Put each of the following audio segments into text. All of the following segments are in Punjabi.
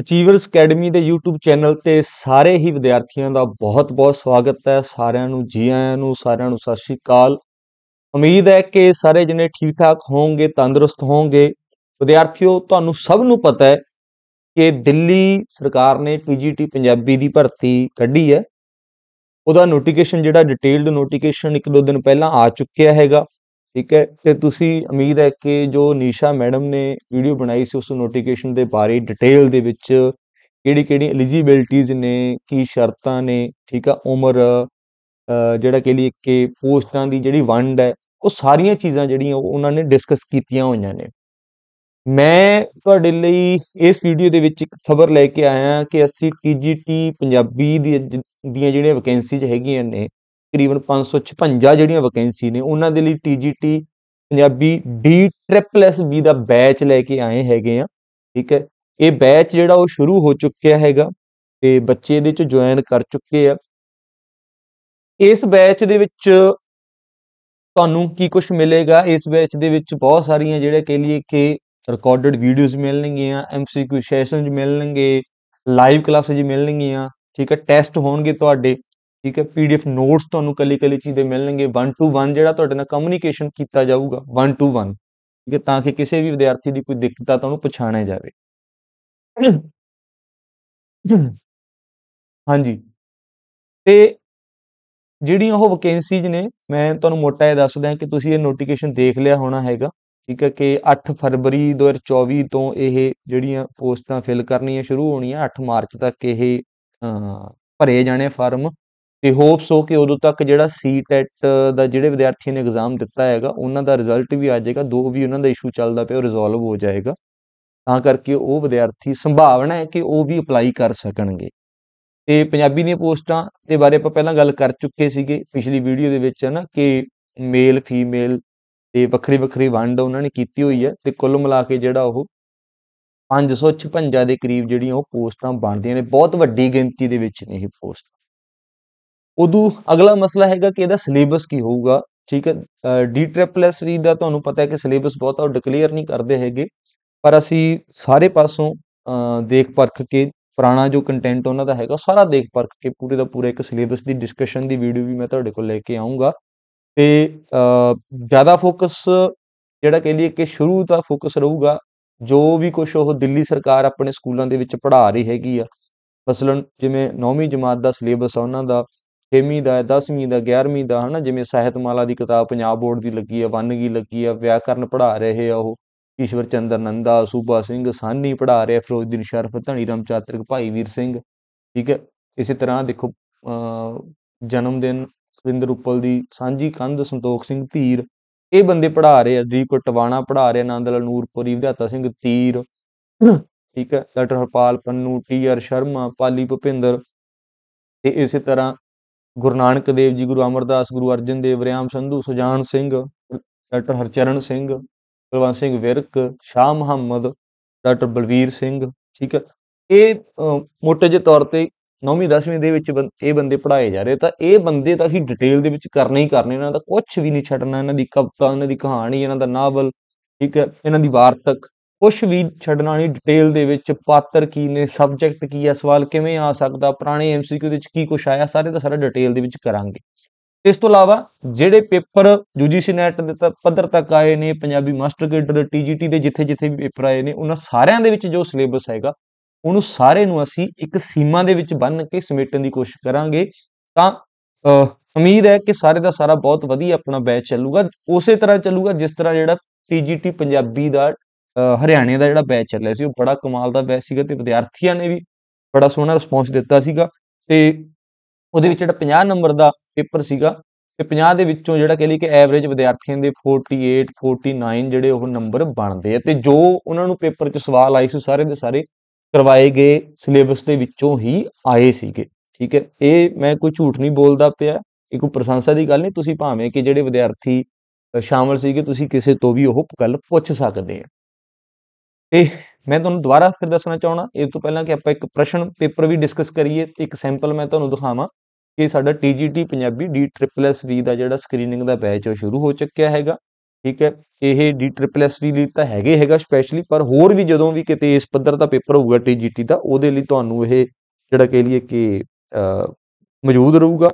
ਅਚੀਵਰਸ ਅਕੈਡਮੀ ਦੇ YouTube ਚੈਨਲ ਤੇ ਸਾਰੇ ਹੀ ਵਿਦਿਆਰਥੀਆਂ ਦਾ ਬਹੁਤ-ਬਹੁਤ ਸਵਾਗਤ ਹੈ ਸਾਰਿਆਂ ਨੂੰ ਜੀ ਆਇਆਂ ਨੂੰ ਸਾਰਿਆਂ ਨੂੰ ਸਤਿ ਸ਼੍ਰੀ ਅਕਾਲ ਉਮੀਦ ਹੈ ਕਿ ਸਾਰੇ ਜਣੇ ਠੀਕ-ਠਾਕ ਹੋਣਗੇ ਤੰਦਰੁਸਤ ਹੋਣਗੇ ਵਿਦਿਆਰਥੀਓ ਤੁਹਾਨੂੰ ਸਭ ਨੂੰ ਪਤਾ ਹੈ ਕਿ ਦਿੱਲੀ ਸਰਕਾਰ ਨੇ PGT ਪੰਜਾਬੀ ਦੀ ਭਰਤੀ ਕੱਢੀ ਹੈ ਉਹਦਾ ਨੋਟੀਫਿਕੇਸ਼ਨ ਜਿਹੜਾ ਡਿਟੇਲਡ ਨੋਟੀਫਿਕੇਸ਼ਨ ਇੱਕ ਦੋ ਦਿਨ ਪਹਿਲਾਂ ਆ ਚੁੱਕਿਆ ਹੈਗਾ ਠੀਕ ਹੈ ਤੇ ਤੁਸੀਂ ਉਮੀਦ ਹੈ ਕਿ ਜੋ ਨੀਸ਼ਾ ਮੈਡਮ ਨੇ ਵੀਡੀਓ ਬਣਾਈ ਸੀ ਉਸ ਨੋਟੀਫਿਕੇਸ਼ਨ ਦੇ ਬਾਰੇ ਡਿਟੇਲ ਦੇ ਵਿੱਚ ਕਿਹੜੀ ਕਿਹੜੀ ਐਲੀਜੀਬਿਲਟੀਜ਼ ਨੇ ਕੀ ਸ਼ਰਤਾਂ ਨੇ ਠੀਕ ਆ ਉਮਰ ਜਿਹੜਾ ਕਿ ਲਈ ਕਿ ਪੋਸਟਾਂ ਦੀ ਜਿਹੜੀ ਵੰਡ ਹੈ ਉਹ ਸਾਰੀਆਂ ਚੀਜ਼ਾਂ ਜਿਹੜੀਆਂ ਉਹਨਾਂ ਨੇ ਡਿਸਕਸ ਕੀਤੀਆਂ ਹੋਈਆਂ ਨੇ ਮੈਂ ਤੁਹਾਡੇ ਲਈ ਇਸ ਵੀਡੀਓ ਦੇ ਵਿੱਚ ਇੱਕ ਖਬਰ ਲੈ ਕੇ ਆਇਆ ਕਿ ਅਸੀਂ ਟੀਜੀਟੀ ਪੰਜਾਬੀ ਦੀਆਂ ਜਿਹੜੀਆਂ ਵੈਕੈਂਸੀਜ਼ ਹੈਗੀਆਂ ਨੇ ਤਕਰੀਬਨ 556 ਜਿਹੜੀਆਂ ਵੈਕੈਂਸੀ ਨੇ ਉਹਨਾਂ ਦੇ ਲਈ TGT Punjabi D triple S B ਦਾ ਬੈਚ ਲੈ ਕੇ ਆਏ ਹੈਗੇ ਆ ਠੀਕ ਹੈ ਇਹ ਬੈਚ ਜਿਹੜਾ ਉਹ ਸ਼ੁਰੂ ਹੋ ਚੁੱਕਿਆ ਹੈਗਾ ਤੇ ਬੱਚੇ ਇਹਦੇ ਚ ਜੁਆਇਨ ਕਰ ਚੁੱਕੇ ਆ ਇਸ ਬੈਚ ਦੇ ਵਿੱਚ ਤੁਹਾਨੂੰ ਕੀ ਕੁਝ ਮਿਲੇਗਾ ਇਸ ਬੈਚ ਦੇ ਵਿੱਚ ਬਹੁਤ ਸਾਰੀਆਂ ਜਿਹੜੇ ਕਹ ਲਈਏ ਕਿ ਰਿਕਾਰਡਡ ਵੀਡੀਓਜ਼ ਮਿਲਣਗੀਆਂ ਐਮਸੀਕਿਊ ਸੈਸ਼ਨਸ ਮਿਲਣਗੇ ਲਾਈਵ ਕਲਾਸਸ ਮਿਲਣਗੀਆਂ ਠੀਕ ਹੈ ਟੈਸਟ ਹੋਣਗੇ ਤੁਹਾਡੇ ਠੀਕ ਹੈ ਪੀਡੀਐਫ ਨੋਟਸ ਤੁਹਾਨੂੰ ਕੱਲੀ-ਕੱਲੀ ਚੀਜ਼ੇ ਮਿਲਣਗੇ 1 ਟੂ 1 ਜਿਹੜਾ ਤੁਹਾਡੇ ਨਾਲ ਕਮਿਊਨੀਕੇਸ਼ਨ ਕੀਤਾ ਜਾਊਗਾ 1 ਟੂ 1 ਠੀਕ ਹੈ ਤਾਂ ਕਿ ਕਿਸੇ ਵੀ ਵਿਦਿਆਰਥੀ ਦੀ ਕੋਈ ਦਿੱਕਤ ਆ ਤਾਂ ਉਹਨੂੰ ਪਛਾਣਿਆ ਜਾਵੇ ਹਾਂਜੀ ਤੇ ਜਿਹੜੀਆਂ ਉਹ ਵੈਕੈਂਸੀਜ਼ ਨੇ ਮੈਂ ਤੁਹਾਨੂੰ ਮੋਟਾ ਇਹ ਦੱਸਦਾ ਕਿ ਤੁਸੀਂ ਇਹ ਨੋਟੀਫਿਕੇਸ਼ਨ ਦੇਖ ਲਿਆ ਹੋਣਾ ਹੈਗਾ ਠੀਕ ਹੈ ਕਿ 8 ਫਰਵਰੀ 2024 ਤੋਂ ਇਹ ਜਿਹੜੀਆਂ ਪੋਸਟਾਂ ਫਿਲ ਕਰਨੀਆਂ ਸ਼ੁਰੂ ਹੋਣੀਆਂ 8 ਮਾਰਚ ਤੱਕ ਇਹ ਭਰੇ ਜਾਣੇ ਫਾਰਮ ਤੇ ਹੋਪਸ ਹੋ ਕਿ ਉਦੋਂ ਤੱਕ ਜਿਹੜਾ ਸੀਟੈਟ ਦਾ ਜਿਹੜੇ ਵਿਦਿਆਰਥੀਆਂ ਨੇ ਐਗਜ਼ਾਮ ਦਿੱਤਾ ਹੈਗਾ ਉਹਨਾਂ ਦਾ ਰਿਜ਼ਲਟ ਵੀ ਆ ਜਾਏਗਾ ਦੋ ਵੀ ਉਹਨਾਂ ਦਾ ਇਸ਼ੂ ਚੱਲਦਾ ਪਿਆ ਉਹ ਰਿਜ਼ੋਲਵ ਹੋ ਜਾਏਗਾ ਤਾਂ ਕਰਕੇ ਉਹ ਵਿਦਿਆਰਥੀ ਸੰਭਾਵਨਾ ਹੈ ਕਿ ਉਹ ਵੀ ਅਪਲਾਈ ਕਰ ਸਕਣਗੇ ਤੇ ਪੰਜਾਬੀ ਦੀਆਂ ਪੋਸਟਾਂ ਦੇ ਬਾਰੇ ਆਪਾਂ ਪਹਿਲਾਂ ਗੱਲ ਕਰ ਚੁੱਕੇ ਸੀਗੇ ਪਿਛਲੀ ਵੀਡੀਓ ਦੇ ਵਿੱਚ ਹਨਾ ਕਿ ਮੇਲ ਫੀਮੇਲ ਤੇ ਵੱਖਰੀ ਵੱਖਰੀ ਵੰਡ ਉਹਨਾਂ ਨੇ ਕੀਤੀ ਹੋਈ ਹੈ ਤੇ ਕੁੱਲ ਮਿਲਾ ਕੇ ਜਿਹੜਾ ਉਹ 556 ਦੇ ਕਰੀਬ ਜਿਹੜੀਆਂ ਉਹ ਪੋਸਟਾਂ ਬਣਦੀਆਂ ਨੇ ਬਹੁਤ ਵੱਡੀ ਗਿਣਤੀ ਦੇ ਵਿੱਚ ਨੇ ਇਹ ਪੋਸਟ ਉਦੋਂ ਅਗਲਾ ਮਸਲਾ ਹੈਗਾ ਕਿ ਇਹਦਾ ਸਿਲੇਬਸ ਕੀ ਹੋਊਗਾ ਠੀਕ ਹੈ ਡੀ ਟ੍ਰਿਪਲ ਐਸ ਰੀ ਦਾ ਤੁਹਾਨੂੰ ਪਤਾ ਹੈ ਕਿ ਸਿਲੇਬਸ ਬਹੁਤ ਆ ਡਿਕਲੇਅਰ ਨਹੀਂ ਕਰਦੇ ਹੈਗੇ ਪਰ ਅਸੀਂ ਸਾਰੇ ਪਾਸੋਂ ਦੇਖ ਪਰਖ ਕੇ ਪੁਰਾਣਾ ਜੋ ਕੰਟੈਂਟ ਉਹਨਾਂ ਦਾ ਹੈਗਾ ਸਾਰਾ ਦੇਖ ਪਰਖ ਕੇ ਪੂਰੇ ਦਾ ਪੂਰਾ ਇੱਕ ਸਿਲੇਬਸ ਦੀ ਡਿਸਕਸ਼ਨ ਦੀ ਵੀਡੀਓ ਵੀ ਮੈਂ ਤੁਹਾਡੇ ਕੋਲ ਲੈ ਕੇ ਆਉਂਗਾ ਤੇ ਜ਼ਿਆਦਾ ਫੋਕਸ ਜਿਹੜਾ ਕਹਿ ਲਈਏ ਕਿ ਸ਼ੁਰੂ ਦਾ ਫੋਕਸ ਰਹੂਗਾ ਜੋ ਵੀ ਕੁਝ ਉਹ ਦਿੱਲੀ ਸਰਕਾਰ ਆਪਣੇ ਸਕੂਲਾਂ ਦੇ ਵਿੱਚ ਪੜ੍ਹਾ ਰਹੀ ਹੈਗੀ ਆ ਮਸਲਨ ਜਿਵੇਂ 9ਵੀਂ ਜਮਾਤ ਦਾ ਸਿਲੇਬਸ ਆ ਉਹਨਾਂ ਦਾ ਛੇਵੀਂ ਦਾ 10ਵੀਂ ਦਾ 11ਵੀਂ ਦਾ ਹਨਾ ਜਿਵੇਂ ਮਾਲਾ ਦੀ ਕਿਤਾਬ ਪੰਜਾਬ ਬੋਰਡ ਦੀ ਲੱਗੀ ਆ ਵਨਗੀ ਲੱਗੀ ਆ ਵਿਆਕਰਨ ਪੜਾ ਰਹੇ ਆ ਉਹ ਈਸ਼ਵਰ ਚੰਦਰ ਨੰਦਾ ਸੂਬਾ ਸਿੰਘ ਸਾਨੀ ਪੜਾ ਰਹੇ ਫਿਰੋਜ਼ਦੀਨ ਸ਼ਰਫ ਧਣੀ ਰਾਮ ਚਾਤਰਕ ਭਾਈ ਵੀਰ ਸਿੰਘ ਠੀਕ ਹੈ ਇਸੇ ਤਰ੍ਹਾਂ ਦੇਖੋ ਜਨਮ ਦਿਨ ਸਵਿੰਦਰ ਉਪਲ ਦੀ ਸਾਂਝੀ ਕੰਧ ਸੰਤੋਖ ਸਿੰਘ ਧੀਰ ਇਹ ਬੰਦੇ ਪੜਾ ਰਹੇ ਆ ਦੀਪ ਟਵਾਣਾ ਪੜਾ ਰਹੇ ਲਾਲ ਨੂਰਪੁਰੀ ਵਿਧਾਤਾ ਸਿੰਘ ਧੀਰ ਠੀਕ ਹੈ doctor Harpal Pannu T R Sharma Pali Bhupinder ਤੇ ਇਸੇ ਤਰ੍ਹਾਂ ਗੁਰੂ ਨਾਨਕ ਦੇਵ ਜੀ ਗੁਰੂ ਅਮਰਦਾਸ ਗੁਰੂ ਅਰਜਨ ਦੇਵ ਰਿਆਮ ਸੰਧੂ ਸੁਜਾਨ ਸਿੰਘ ਡਾਕਟਰ ਹਰਚਰਨ ਸਿੰਘ ਬਲਵੰਤ ਸਿੰਘ ਵਿਰਕ ਸ਼ਾਹ ਮੁਹੰਮਦ ਡਾਕਟਰ ਬਲਵੀਰ ਸਿੰਘ ਠੀਕ ਹੈ ਇਹ ਮੋਟੇ ਜਿਹੇ ਤੌਰ ਤੇ 9ਵੀਂ 10ਵੀਂ ਦੇ ਵਿੱਚ ਇਹ ਬੰਦੇ ਪੜਾਏ ਜਾ ਰਹੇ ਤਾਂ ਇਹ ਬੰਦੇ ਤਾਂ ਅਸੀਂ ਡਿਟੇਲ ਦੇ ਵਿੱਚ ਕਰਨੇ ਹੀ ਕਰਨੇ ਇਹਨਾਂ ਦਾ ਕੁਝ ਵੀ ਨਹੀਂ ਛੱਡਣਾ ਇਹਨਾਂ ਦੀ ਕਵਿਤਾ ਇਹਨਾਂ ਦੀ ਕਹਾਣੀ ਇਹਨਾਂ ਦਾ ਨਾਵਲ ਠੀਕ ਹੈ ਇਹਨਾਂ ਦੀ ਵਾਰਤਕ ਕੁਝ ਵੀ ਛੱਡਣਾ ਨਹੀਂ ਡਿਟੇਲ ਦੇ ਵਿੱਚ ਪਾਤਰ ਕੀ ਨੇ ਸਬਜੈਕਟ ਕੀ ਹੈ ਸਵਾਲ ਕਿਵੇਂ ਆ ਸਕਦਾ ਪੁਰਾਣੇ ਐਮਸੀਕਿਊ ਦੇ ਵਿੱਚ ਕੀ ਕੁਝ ਆਇਆ ਸਾਰੇ ਦਾ ਸਾਰਾ ਡਿਟੇਲ ਦੇ ਵਿੱਚ ਕਰਾਂਗੇ ਇਸ ਤੋਂ ਇਲਾਵਾ ਜਿਹੜੇ ਪੇਪਰ ਯੂਜੀਸੀ ਨੈਟ ਦੇ ਪੱਧਰ ਤੱਕ ਆਏ ਨੇ ਪੰਜਾਬੀ ਮਾਸਟਰ ਕੇਡਰ ਦੇ ਟੀਜੀਟੀ ਦੇ ਜਿੱਥੇ-ਜਿੱਥੇ ਵੀ ਪੇਪਰ ਆਏ ਨੇ ਉਹਨਾਂ ਸਾਰਿਆਂ ਦੇ ਵਿੱਚ ਜੋ ਸਿਲੇਬਸ ਹੈਗਾ ਉਹਨੂੰ ਸਾਰੇ ਨੂੰ ਅਸੀਂ ਇੱਕ ਸੀਮਾ ਦੇ ਵਿੱਚ ਬੰਨ ਕੇ ਸਮੇਟਣ ਦੀ ਕੋਸ਼ਿਸ਼ ਕਰਾਂਗੇ ਤਾਂ ਉਮੀਦ ਹੈ ਕਿ ਸਾਰੇ ਦਾ ਸਾਰਾ ਬਹੁਤ ਵਧੀਆ ਆਪਣਾ ਬੈਚ ਚੱਲੂਗਾ ਉਸੇ ਤਰ੍ਹਾਂ ਚੱਲੂਗਾ ਜਿਸ ਤਰ੍ਹਾਂ ਜਿਹੜਾ ਟੀਜੀਟੀ ਪੰਜਾਬੀ ਦਾ ਹਰਿਆਣੇ ਦਾ ਜਿਹੜਾ ਬੈਚ ਚੱਲਿਆ ਸੀ ਉਹ ਬੜਾ ਕਮਾਲ ਦਾ ਬੈਚ ਸੀਗਾ ਤੇ ਵਿਦਿਆਰਥੀਆਂ ਨੇ ਵੀ ਬੜਾ ਸੋਹਣਾ ਰਿਸਪੌਂਸ ਦਿੱਤਾ ਸੀਗਾ ਤੇ ਉਹਦੇ ਵਿੱਚ ਜਿਹੜਾ 50 ਨੰਬਰ ਦਾ ਪੇਪਰ ਸੀਗਾ ਤੇ 50 ਦੇ ਵਿੱਚੋਂ ਜਿਹੜਾ ਕਹਿੰਦੇ ਲਈ ਕਿ ਐਵਰੇਜ ਵਿਦਿਆਰਥੀਆਂ ਦੇ 48 49 ਜਿਹੜੇ ਉਹ ਨੰਬਰ ਬਣਦੇ ਆ ਤੇ ਜੋ ਉਹਨਾਂ ਨੂੰ ਪੇਪਰ 'ਚ ਸਵਾਲ ਆਏ ਸੀ ਸਾਰੇ ਦੇ ਸਾਰੇ ਕਰਵਾਏ ਗਏ ਸਿਲੇਬਸ ਦੇ ਵਿੱਚੋਂ ਹੀ ਆਏ ਸੀਗੇ ਠੀਕ ਹੈ ਇਹ ਮੈਂ ਕੋਈ ਝੂਠ ਨਹੀਂ ਬੋਲਦਾ ਪਿਆ ਇਹ ਕੋਈ ਪ੍ਰਸ਼ੰਸਾ ਦੀ ਗੱਲ ਨਹੀਂ ਤੁਸੀਂ ਭਾਵੇਂ ਕਿ ਜਿਹੜੇ ਵਿਦਿਆਰਥੀ ਸ਼ਾਮਲ ਸੀਗੇ ਤੁਸੀਂ ਕਿਸੇ ਤੋਂ ਵੀ ਉਹ ਗੱਲ ਪੁੱਛ ਸਕਦੇ ਆ ਤੇ ਮੈਂ ਤੁਹਾਨੂੰ ਦੁਬਾਰਾ ਫਿਰ ਦੱਸਣਾ ਚਾਹਣਾ ਇਸ ਤੋਂ ਪਹਿਲਾਂ ਕਿ ਆਪਾਂ ਇੱਕ ਪ੍ਰਸ਼ਨ ਪੇਪਰ ਵੀ ਡਿਸਕਸ ਕਰੀਏ ਇੱਕ ਸੈਂਪਲ ਮੈਂ ਤੁਹਾਨੂੰ ਦਿਖਾਵਾਂ ਕਿ ਸਾਡਾ TGT Punjabi D triple S B ਦਾ ਜਿਹੜਾ ਸਕਰੀਨਿੰਗ ਦਾ ਬੈਚ ਉਹ ਸ਼ੁਰੂ ਹੋ ਚੁੱਕਿਆ ਹੈਗਾ ਠੀਕ ਹੈ ਇਹ ਡੀ ਟ੍ਰਿਪਲ ਐਸ ਵੀ ਲਈ ਤਾਂ ਹੈਗੇ ਹੈਗਾ ਸਪੈਸ਼ਲੀ ਪਰ ਹੋਰ ਵੀ ਜਦੋਂ ਵੀ ਕਿਤੇ ਇਸ ਪੱਧਰ ਦਾ ਪੇਪਰ ਹੋਊਗਾ ਟੀਜੀਟੀ ਦਾ ਉਹਦੇ ਲਈ ਤੁਹਾਨੂੰ ਇਹ ਜਿਹੜਾ ਕਹ ਲਈਏ ਕਿ ਮੌਜੂਦ ਰਹੂਗਾ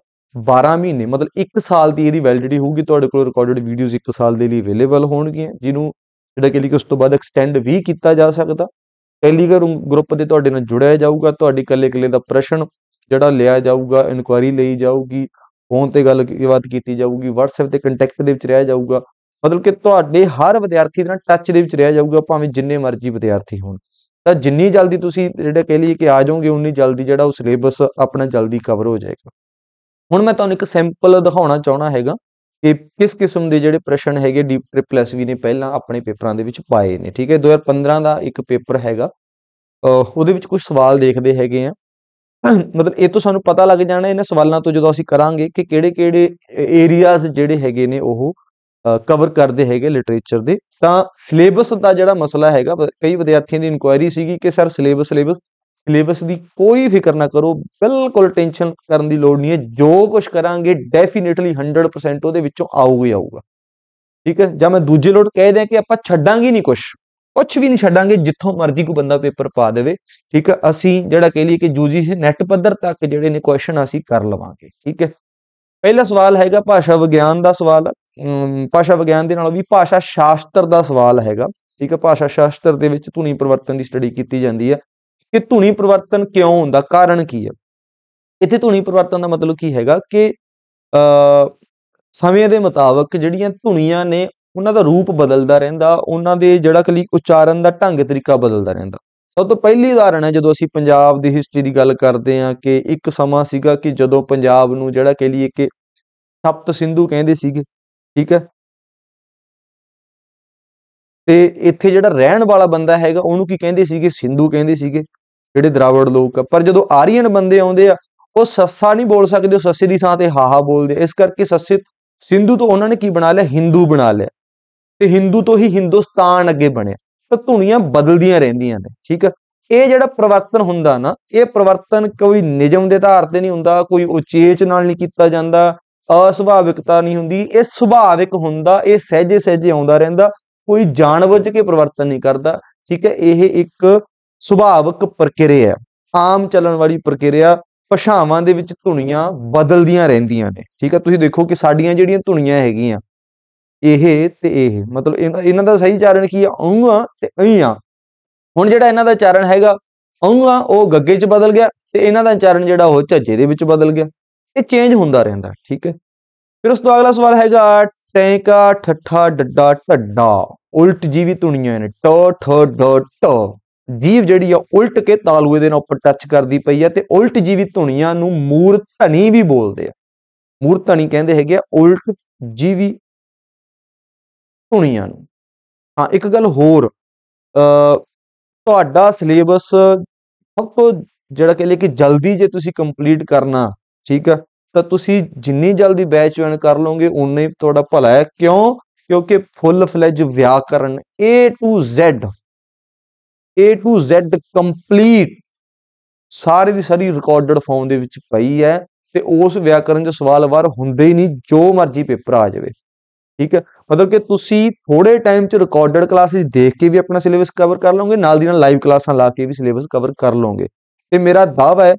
12 ਮਹੀਨੇ ਮਤਲਬ 1 ਸਾਲ ਦੀ ਇਹਦੀ ਵੈਲਿਡਿਟੀ ਹੋਊਗੀ ਤੁਹਾਡੇ ਕੋਲ ਰਿਕਾਰਡਡ ਵੀਡੀਓਜ਼ 1 ਸਾਲ ਦੇ ਲਈ ਅਵੇਲੇਬਲ ਹੋਣਗੀਆਂ ਜਿਹਨੂੰ ਜਿਹੜਾ ਕਿ ਲਈ ਉਸ ਤੋਂ ਬਾਅਦ ਐਕਸਟੈਂਡ ਵੀ ਕੀਤਾ ਜਾ ਸਕਦਾ ਟੈਲੀਗ੍ਰਾਮ ਗਰੁੱਪ ਦੇ ਤੁਹਾਡੇ ਨਾਲ ਜੁੜਿਆ ਜਾਊਗਾ ਤੁਹਾਡੀ ਕੱਲੇ ਕੱਲੇ ਦਾ ਪ੍ਰਸ਼ਨ ਜਿਹੜਾ ਲਿਆ ਜਾਊਗਾ ਇਨਕੁਆਇਰੀ ਲਈ ਜਾਊਗੀ ਫੋਨ ਤੇ ਗੱਲ ਬਾਤ ਕੀਤੀ ਜਾਊਗੀ WhatsApp ਤੇ ਕੰਟੈਕਟ ਦੇ ਵਿੱਚ ਰਿਹਾ ਜਾਊਗਾ ਮਤਲਬ ਕਿ ਤੁਹਾਡੇ ਹਰ ਵਿਦਿਆਰਥੀ ਨਾਲ ਟੱਚ ਦੇ ਵਿੱਚ ਰਿਹਾ ਜਾਊਗਾ ਭਾਵੇਂ ਜਿੰਨੇ ਮਰਜ਼ੀ ਵਿਦਿਆਰਥੀ ਹੋਣ ਤਾਂ ਜਿੰਨੀ ਜਲਦੀ ਤੁਸੀਂ ਜਿਹੜਾ ਕਹਿ ਲਈਏ ਕਿ ਆ ਜਾਓਗੇ ਉਨੀ ਜਲਦੀ ਜਿਹੜਾ ਉਹ ਸਿਲੇਬਸ ਆਪਣਾ ਜਲਦੀ ਕਵਰ ਹੋ ਜਾਏਗਾ ਹੁਣ ਮੈਂ ਤੁਹਾਨੂੰ ਇੱਕ ਸੈਂਪਲ ਦਿਖਾਉਣਾ ਚਾਹਣਾ ਹੈਗਾ ਕਿ ਕਿਸ ਕਿਸਮ ਦੇ ਜਿਹੜੇ ਪ੍ਰਸ਼ਨ ਹੈਗੇ ਡੀਪ ਟ੍ਰਿਪਲ ਐਸ ਵੀ ਨੇ ਪਹਿਲਾਂ ਆਪਣੇ ਪੇਪਰਾਂ ਦੇ ਵਿੱਚ ਪਾਏ ਨੇ ਠੀਕ ਹੈ 2015 ਦਾ ਇੱਕ ਪੇਪਰ ਹੈਗਾ ਉਹਦੇ ਵਿੱਚ ਕੁਝ ਸਵਾਲ ਦੇਖਦੇ ਹੈਗੇ ਆ ਮਤਲਬ ਇਹ ਤੋਂ ਸਾਨੂੰ ਪਤਾ ਲੱਗ ਜਾਣਾ ਇਹਨਾਂ ਸਵਾਲਾਂ ਤੋਂ ਜਦੋਂ ਅਸੀਂ ਕਰਾਂਗੇ ਕਿ ਕਿਹੜੇ-ਕਿਹੜੇ ਏਰੀਆਜ਼ ਜਿਹੜੇ ਹੈਗੇ ਨੇ ਉਹ ਕਵਰ ਕਰਦੇ ਹੈਗੇ ਲਿਟਰੇਚਰ ਦੇ ਤਾਂ ਸਿਲੇਬਸ ਦਾ ਜਿਹੜਾ ਮਸਲਾ ਹੈਗਾ ਕਈ ਵਿਦਿਆਰਥੀਆਂ ਦੀ ਇਨਕੁਆਇਰੀ ਸੀਗੀ ਕਿ ਸਰ ਸਿਲੇਬਸ ਸਿਲੇਬਸ ਸਿਲੇਬਸ ਦੀ ਕੋਈ ਫਿਕਰ ਨਾ ਕਰੋ ਬਿਲਕੁਲ ਟੈਨਸ਼ਨ ਕਰਨ ਦੀ ਲੋੜ ਨਹੀਂ ਹੈ ਜੋ ਕੁਝ ਕਰਾਂਗੇ ਡੈਫੀਨਿਟਲੀ 100% ਉਹਦੇ ਵਿੱਚੋਂ ਆਊਗਾ ਹੀ ਆਊਗਾ ਠੀਕ ਹੈ ਜਾਂ ਮੈਂ ਦੂਜੇ ਲੋਟ ਕਹਿ ਦਿਆਂ ਕਿ ਆਪਾਂ ਛੱਡਾਂਗੇ ਨਹੀਂ ਕੁਝ ਕੁਝ ਵੀ ਨਹੀਂ ਛੱਡਾਂਗੇ ਜਿੱਥੋਂ ਮਰਜ਼ੀ ਕੋ ਬੰਦਾ ਪੇਪਰ ਪਾ ਦੇਵੇ ਠੀਕ ਹੈ ਅਸੀਂ ਜਿਹੜਾ ਕਹਿ ਲਈਏ ਕਿ ਯੂਜੀਸੀ ਨੈਟ ਪੱਧਰ ਤੱਕ ਜਿਹੜੇ ਨੇ ਕੁਐਸਚਨ ਅਸੀਂ ਕਰ ਲਵਾਂਗੇ ਠੀਕ ਹੈ ਪਹਿਲਾ ਸਵਾਲ ਹੈਗਾ ਭਾਸ਼ਾ ਵਿਗਿਆਨ ਦਾ ਸਵਾਲ ਭਾਸ਼ਾ ਵਿਗਿਆਨ ਦੇ ਨਾਲ ਵੀ ਭਾਸ਼ਾ ਸ਼ਾਸਤਰ ਦਾ ਸਵਾਲ ਹੈਗਾ ਠੀਕ ਹੈ ਭਾਸ਼ਾ ਸ਼ਾਸਤਰ ਦੇ ਵਿੱਚ ਧੁਨੀ ਪਰਿਵਰਤਨ ਦੀ ਸਟੱਡੀ ਕੀਤੀ ਜਾਂਦੀ ਹੈ ਕਿ ਧੁਨੀ ਪਰਿਵਰਤਨ ਕਿਉਂ ਹੁੰਦਾ ਕਾਰਨ ਕੀ ਹੈ ਇੱਥੇ ਧੁਨੀ ਪਰਿਵਰਤਨ ਦਾ ਮਤਲਬ ਕੀ ਹੈਗਾ ਕਿ ਅ ਸਮੇਂ ਦੇ ਮੁਤਾਬਕ ਜਿਹੜੀਆਂ ਧੁਨੀਆਂ ਨੇ ਉਹਨਾਂ ਦਾ ਰੂਪ ਬਦਲਦਾ ਰਹਿੰਦਾ ਉਹਨਾਂ ਦੇ ਜਿਹੜਾ ਕਲੀ ਉਚਾਰਨ ਦਾ ਢੰਗ ਤਰੀਕਾ ਬਦਲਦਾ ਰਹਿੰਦਾ ਸਭ ਤੋਂ ਪਹਿਲੀ ਉਦਾਹਰਣ ਹੈ ਜਦੋਂ ਅਸੀਂ ਪੰਜਾਬ ਦੀ ਹਿਸਟਰੀ ਦੀ ਗੱਲ ਕਰਦੇ ਹਾਂ ਕਿ ਇੱਕ ਸਮਾਂ ਸੀਗਾ ਕਿ ਜਦੋਂ ਪੰਜਾਬ ਨੂੰ ਜਿਹੜਾ ਕਹ ਲਈਏ ਕਿ ਸਪਤ ਸਿੰਧੂ ਕਹਿੰਦੇ ਸੀਗੇ ਠੀਕ ਹੈ ਤੇ ਇੱਥੇ ਜਿਹੜਾ ਰਹਿਣ ਵਾਲਾ ਬੰਦਾ ਹੈਗਾ ਉਹਨੂੰ ਕੀ ਕਹਿੰਦੇ ਸੀਗੇ ਸਿੰਧੂ ਕਹਿੰਦੇ ਸੀਗੇ ਜਿਹੜੇ ਦਰਾਵੜ ਲੋਕ ਆ ਪਰ ਜਦੋਂ ਆਰੀਅਨ ਬੰਦੇ ਆਉਂਦੇ ਆ ਉਹ ਸੱਸਾ ਨਹੀਂ ਬੋਲ ਸਕਦੇ ਉਹ ਸੱਸੇ ਦੀ ਥਾਂ ਤੇ ਹਾਹਾ ਬੋਲਦੇ ਇਸ ਕਰਕੇ ਸੱਸੇ ਸਿੰਧੂ ਤੋਂ ਉਹਨਾਂ ਨੇ ਕੀ ਬਣਾ ਲਿਆ ਹਿੰਦੂ ਬਣਾ ਲਿਆ ਤੇ ਹਿੰਦੂ ਤੋਂ ਹੀ ਹਿੰਦੁਸਤਾਨ ਅੱਗੇ ਬਣਿਆ ਤਾਂ ਧੁਨੀਆਂ ਬਦਲਦੀਆਂ ਰਹਿੰਦੀਆਂ ਨੇ ਠੀਕ ਹੈ ਇਹ ਜਿਹੜਾ ਪਰਵਰਤਨ ਹੁੰਦਾ ਨਾ ਇਹ ਪਰਵਰਤਨ ਕੋਈ ਨਿਯਮ ਦੇ ਆਧਾਰ ਤੇ ਨਹੀਂ ਹੁੰਦਾ ਕੋਈ ਉਚੇਚ ਨਾਲ ਨਹੀਂ ਕੀਤਾ ਜਾਂਦਾ ਅਸੁਭਾਵਿਕਤਾ ਨਹੀਂ ਹੁੰਦੀ ਇਹ ਸੁਭਾਵਿਕ ਹੁੰਦਾ ਇਹ ਸਹਿਜੇ ਸਹਿਜੇ ਆਉਂਦਾ ਰਹਿੰਦਾ ਕੋਈ ਜਾਣਬੁੱਝ ਕੇ ਪਰਵਰਤਨ ਨਹੀਂ ਕਰਦਾ ਠੀਕ ਹੈ ਇਹ ਇੱਕ ਸੁਭਾਵਕ ਪ੍ਰਕਿਰਿਆ ਹੈ ਆਮ ਚੱਲਣ ਵਾਲੀ ਪ੍ਰਕਿਰਿਆ ਭਾਸ਼ਾਵਾਂ ਦੇ ਵਿੱਚ ਧੁਨੀਆਂ ਬਦਲਦੀਆਂ ਰਹਿੰਦੀਆਂ ਨੇ ਠੀਕ ਹੈ ਤੁਸੀਂ ਦੇਖੋ ਕਿ ਸਾਡੀਆਂ ਜਿਹੜੀਆਂ ਧੁਨੀਆਂ ਹੈਗੀਆਂ ਇਹ ਤੇ ਇਹ ਮਤਲਬ ਇਹਨਾਂ ਦਾ ਸਹੀ ਚਾਰਨ ਕੀ ਆ ਉਂਗਾ ਤੇ ਆ ਹੁਣ ਜਿਹੜਾ ਇਹਨਾਂ ਦਾ ਚਾਰਨ ਹੈਗਾ ਆਉਂਗਾ ਉਹ ਗੱਗੇ 'ਚ ਬਦਲ ਗਿਆ ਤੇ ਇਹਨਾਂ ਦਾ ਉਚਾਰਨ ਜਿਹੜਾ ਉਹ ਝੱਜੇ ਦੇ ਵਿੱਚ ਬਦਲ ਗਿਆ ਇਹ ਚੇਂਜ ਹੁੰਦਾ ਰਹਿੰਦਾ ਠੀਕ ਹੈ ਫਿਰ ਉਸ ਤੋਂ ਅਗਲਾ ਸਵਾਲ ਹੈਗਾ ਟੈਂਕਾ ਠੱਠਾ ਡੱਡਾ ਢੱਡਾ ਉਲਟ ਵੀ ਧੁਨੀਆਂ ਨੇ ਟ ਠ ਡ ਟ ਜੀਵ ਜਿਹੜੀ ਆ ਉਲਟ ਕੇ ਤਾਲੂਏ ਦੇ ਨਾਲ ਉੱਪਰ ਟੱਚ ਕਰਦੀ ਪਈ ਆ ਤੇ ਉਲਟ ਜੀਵੀ ਧੁਨੀਆਂ ਨੂੰ ਮੂਰ ਧਣੀ ਵੀ ਬੋਲਦੇ ਆ ਮੂਰ ਧਣੀ ਕਹਿੰਦੇ ਹੈਗੇ ਆ ਉਲਟ ਜੀਵੀ ਧੁਨੀਆਂ ਨੂੰ ਹਾਂ ਇੱਕ ਗੱਲ ਹੋਰ ਤੁਹਾਡਾ ਸਿਲੇਬਸ ਸਭ ਤੋਂ ਜਿਹੜਾ ਕਹਿੰਦੇ ਕਿ ਜਲਦੀ ਜੇ ਤੁਸੀਂ ਕੰਪਲੀਟ ਕਰਨਾ ਠੀਕ ਆ ਤਾਂ ਤੁਸੀਂ ਜਿੰਨੀ ਜਲਦੀ ਬੈਚ ਜੁਆਇਨ ਕਰ ਲਓਗੇ ਉਨੇ ਤੁਹਾਡਾ ਭਲਾ ਹੈ ਕਿਉਂ ਕਿਉਂਕਿ ਫੁੱਲ ਫਲੈਜ ਵਿਆਕਰਨ A to Z A to Z complete ਸਾਰੇ ਦੀ ਸਾਰੀ ਰਿਕਾਰਡਡ ਫਾਰਮ ਦੇ ਵਿੱਚ ਪਈ ਹੈ ਤੇ ਉਸ ਵਿਆਕਰਨ 'ਚ ਸਵਾਲ ਵਾਰ ਹੁੰਦੇ ਹੀ ਨਹੀਂ ਜੋ ਮਰਜ਼ੀ ਪੇਪਰ ਆ ਜਾਵੇ ਠੀਕ ਹੈ ਮਤਲਬ ਕਿ ਤੁਸੀਂ ਥੋੜੇ ਟਾਈਮ 'ਚ ਰਿਕਾਰਡਡ ਕਲਾਸਿਸ ਦੇਖ ਕੇ ਵੀ ਆਪਣਾ ਸਿਲੇਬਸ ਕਵਰ ਕਰ ਲਓਗੇ ਨਾਲ ਦੀ ਨਾਲ ਲਾਈਵ ਕਲਾਸਾਂ ਲਾ ਕੇ ਵੀ ਸਿਲੇਬਸ ਕਵਰ ਕਰ ਲਓਗੇ ਤੇ ਮੇਰਾ ਦਾਅਵਾ ਹੈ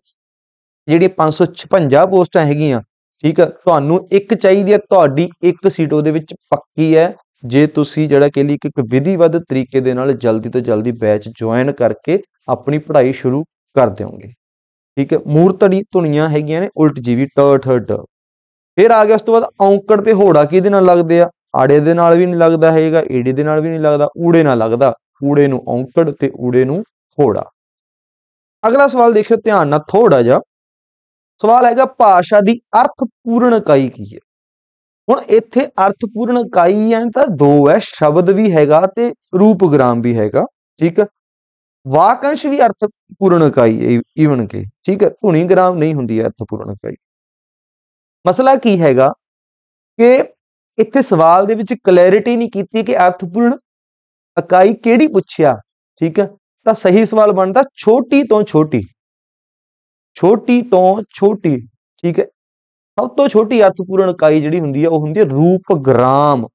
ਜਿਹੜੀ 556 ਪੋਸਟਾਂ ਹੈਗੀਆਂ ਠੀਕ ਹੈ ਤੁਹਾਨੂੰ ਇੱਕ ਚਾਹੀਦੀ ਹੈ ਤੁਹਾਡੀ ਇੱਕ ਸੀਟ ਉਹਦੇ ਵਿੱਚ ਪੱਕੀ ਹੈ ਜੇ ਤੁਸੀਂ ਜਿਹੜਾ ਕਿ ਲਈ ਇੱਕ ਵਿਧੀਵਦ ਤਰੀਕੇ ਦੇ ਨਾਲ ਜਲਦੀ ਤੋਂ ਜਲਦੀ ਬੈਚ ਜੁਆਇਨ ਕਰਕੇ ਆਪਣੀ ਪੜ੍ਹਾਈ ਸ਼ੁਰੂ ਕਰ ਦਿਓਗੇ ਠੀਕ ਹੈ ਮੂਰਤੜੀ ਧੁਨੀਆਂ ਹੈਗੀਆਂ ਨੇ ਉਲਟ ਜੀਵੀ ਟ ਠ ਟ ਫਿਰ ਆ ਗਿਆ ਉਸ ਤੋਂ ਬਾਅਦ ਔਂਕੜ ਤੇ ਹੋੜਾ ਕਿਹਦੇ ਨਾਲ ਲੱਗਦੇ ਆ ਆੜੇ ਦੇ ਨਾਲ ਵੀ ਨਹੀਂ ਲੱਗਦਾ ਹੈਗਾ ਏੜੇ ਦੇ ਨਾਲ ਵੀ ਨਹੀਂ ਲੱਗਦਾ ਊੜੇ ਨਾਲ ਲੱਗਦਾ ਊੜੇ ਨੂੰ ਔਂਕੜ ਤੇ ਊੜੇ ਨੂੰ ਹੋੜਾ ਅਗਲਾ ਸਵਾਲ ਦੇਖਿਓ ਧਿਆਨ ਨਾਲ ਥੋੜਾ ਜਿਹਾ ਸਵਾਲ ਹੈਗਾ ਭਾਸ਼ਾ ਦੀ ਅਰਥਪੂਰਨ ਇਕਾਈ ਕੀ ਹੈ ਹੁਣ ਇੱਥੇ ਅਰਥਪੂਰਨ ਇਕਾਈ ਹੈ ਤਾਂ ਦੋ ਹੈ ਸ਼ਬਦ ਵੀ ਹੈਗਾ ਤੇ ਰੂਪਗ੍ਰਾਮ ਵੀ ਹੈਗਾ ਠੀਕ ਹੈ ਵਾਕੰਸ਼ ਵੀ ਅਰਥਪੂਰਨ ਇਕਾਈ ਇਵਨ ਕੇ ਠੀਕ ਹੈ ਧੁਨੀ ਗ੍ਰਾਮ ਨਹੀਂ ਹੁੰਦੀ ਅਰਥਪੂਰਨ ਇਕਾਈ ਮਸਲਾ ਕੀ ਹੈਗਾ ਕਿ ਇੱਥੇ ਸਵਾਲ ਦੇ ਵਿੱਚ ਕਲੈਰਿਟੀ ਨਹੀਂ ਕੀਤੀ ਕਿ ਅਰਥਪੂਰਨ ਇਕਾਈ ਕਿਹੜੀ ਪੁੱਛਿਆ ਠੀਕ ਹੈ ਤਾਂ ਸਹੀ ਸਵਾਲ ਬਣਦਾ ਛੋਟੀ ਤੋਂ ਛੋਟੀ ਛੋਟੀ ਤੋਂ ਛੋਟੀ ਠੀਕ ਹੈ ਸਭ ਤੋਂ ਛੋਟੀ ਅਰਥਪੂਰਨ ਇਕਾਈ ਜਿਹੜੀ ਹੁੰਦੀ ਹੈ ਉਹ ਹੁੰਦੀ ਹੈ ਰੂਪਗ੍ਰਾਮ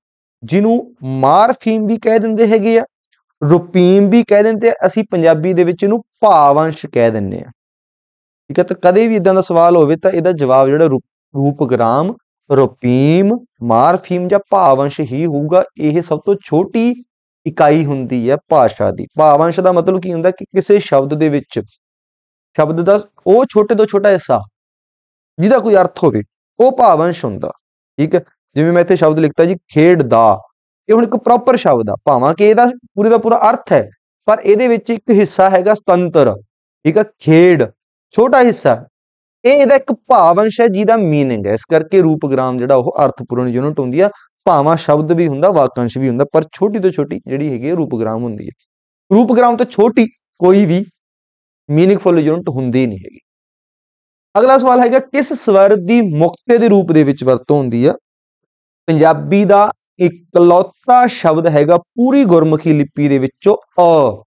ਜਿਹਨੂੰ ਮਾਰਫੀਮ ਵੀ ਕਹਿ ਦਿੰਦੇ ਹੈਗੇ ਆ ਰੁਪੀਮ ਵੀ ਕਹਿ ਦਿੰਦੇ ਆ ਅਸੀਂ ਪੰਜਾਬੀ ਦੇ ਵਿੱਚ ਇਹਨੂੰ ਭਾਵੰਸ਼ ਕਹਿ ਦਿੰਨੇ ਆ ਠੀਕ ਹੈ ਤਾਂ ਕਦੇ ਵੀ ਇਦਾਂ ਦਾ ਸਵਾਲ ਹੋਵੇ ਤਾਂ ਇਹਦਾ ਜਵਾਬ ਜਿਹੜਾ ਰੂਪਗ੍ਰਾਮ ਰੁਪੀਮ ਮਾਰਫੀਮ ਜਾਂ ਭਾਵੰਸ਼ ਹੀ ਹੋਊਗਾ ਇਹ ਸਭ ਤੋਂ ਛੋਟੀ ਇਕਾਈ ਹੁੰਦੀ ਹੈ ਭਾਸ਼ਾ ਦੀ ਭਾਵੰਸ਼ ਦਾ ਮਤਲਬ ਕੀ ਹੁੰਦਾ ਕਿ ਕਿਸੇ ਸ਼ਬਦ ਦੇ ਵਿੱਚ ਸ਼ਬਦ ਦਾ ਉਹ ਛੋਟੇ ਤੋਂ ਛੋਟਾ ਹਿੱਸਾ ਜਿਹਦਾ ਕੋਈ ਅਰਥ ਹੋਵੇ ਉਹ ਭਾਵੰਸ਼ ਹੁੰਦਾ ਠੀਕ ਹੈ ਜਿਵੇਂ ਮੈਂ ਇੱਥੇ ਸ਼ਬਦ ਲਿਖਤਾ ਜੀ ਖੇਡ ਦਾ ਇਹ ਹੁਣ ਇੱਕ ਪ੍ਰੋਪਰ ਸ਼ਬਦ ਆ ਭਾਵਾਂ ਕਿ ਇਹਦਾ ਪੂਰੇ ਦਾ ਪੂਰਾ ਅਰਥ ਹੈ ਪਰ ਇਹਦੇ ਵਿੱਚ ਇੱਕ ਹਿੱਸਾ ਹੈਗਾ ਸੁਤੰਤਰ ਠੀਕ ਹੈ ਖੇਡ ਛੋਟਾ ਹਿੱਸਾ ਇਹ ਇਹਦਾ ਇੱਕ ਭਾਵੰਸ਼ ਹੈ ਜਿਹਦਾ मीनिंग ਹੈ ਇਸ ਕਰਕੇ ਰੂਪਗ੍ਰਾਮ ਜਿਹੜਾ ਉਹ ਅਰਥਪੂਰਨ ਯੂਨਿਟ ਹੁੰਦੀ ਆ ਭਾਵਾਂ ਸ਼ਬਦ ਵੀ ਹੁੰਦਾ ਵਾਕੰਸ਼ ਵੀ ਹੁੰਦਾ ਪਰ ਛੋਟੀ ਤੋਂ ਛੋਟੀ ਜਿਹੜੀ ਹੈਗੀ ਰੂਪਗ੍ਰਾਮ ਹੁੰਦੀ ਹੈ ਰੂਪਗ੍ਰਾਮ ਤੋਂ ਛੋਟੀ ਕੋਈ ਵੀ मीनिंगफुल ਯੂਨਿਟ ਹੁੰਦੀ ਨਹੀਂ ਹੈਗੀ ਅਗਲਾ ਸਵਾਲ ਹੈਗਾ ਕਿਸ ਸਵਰ ਦੀ ਮੁਕਤੇ ਦੇ ਰੂਪ ਦੇ ਵਿੱਚ ਵਰਤੋਂ ਹੁੰਦੀ ਆ ਪੰਜਾਬੀ ਦਾ ਇਕਲੌਤਾ ਸ਼ਬਦ ਹੈਗਾ ਪੂਰੀ ਗੁਰਮੁਖੀ ਲਿਪੀ ਦੇ ਵਿੱਚੋਂ ਅ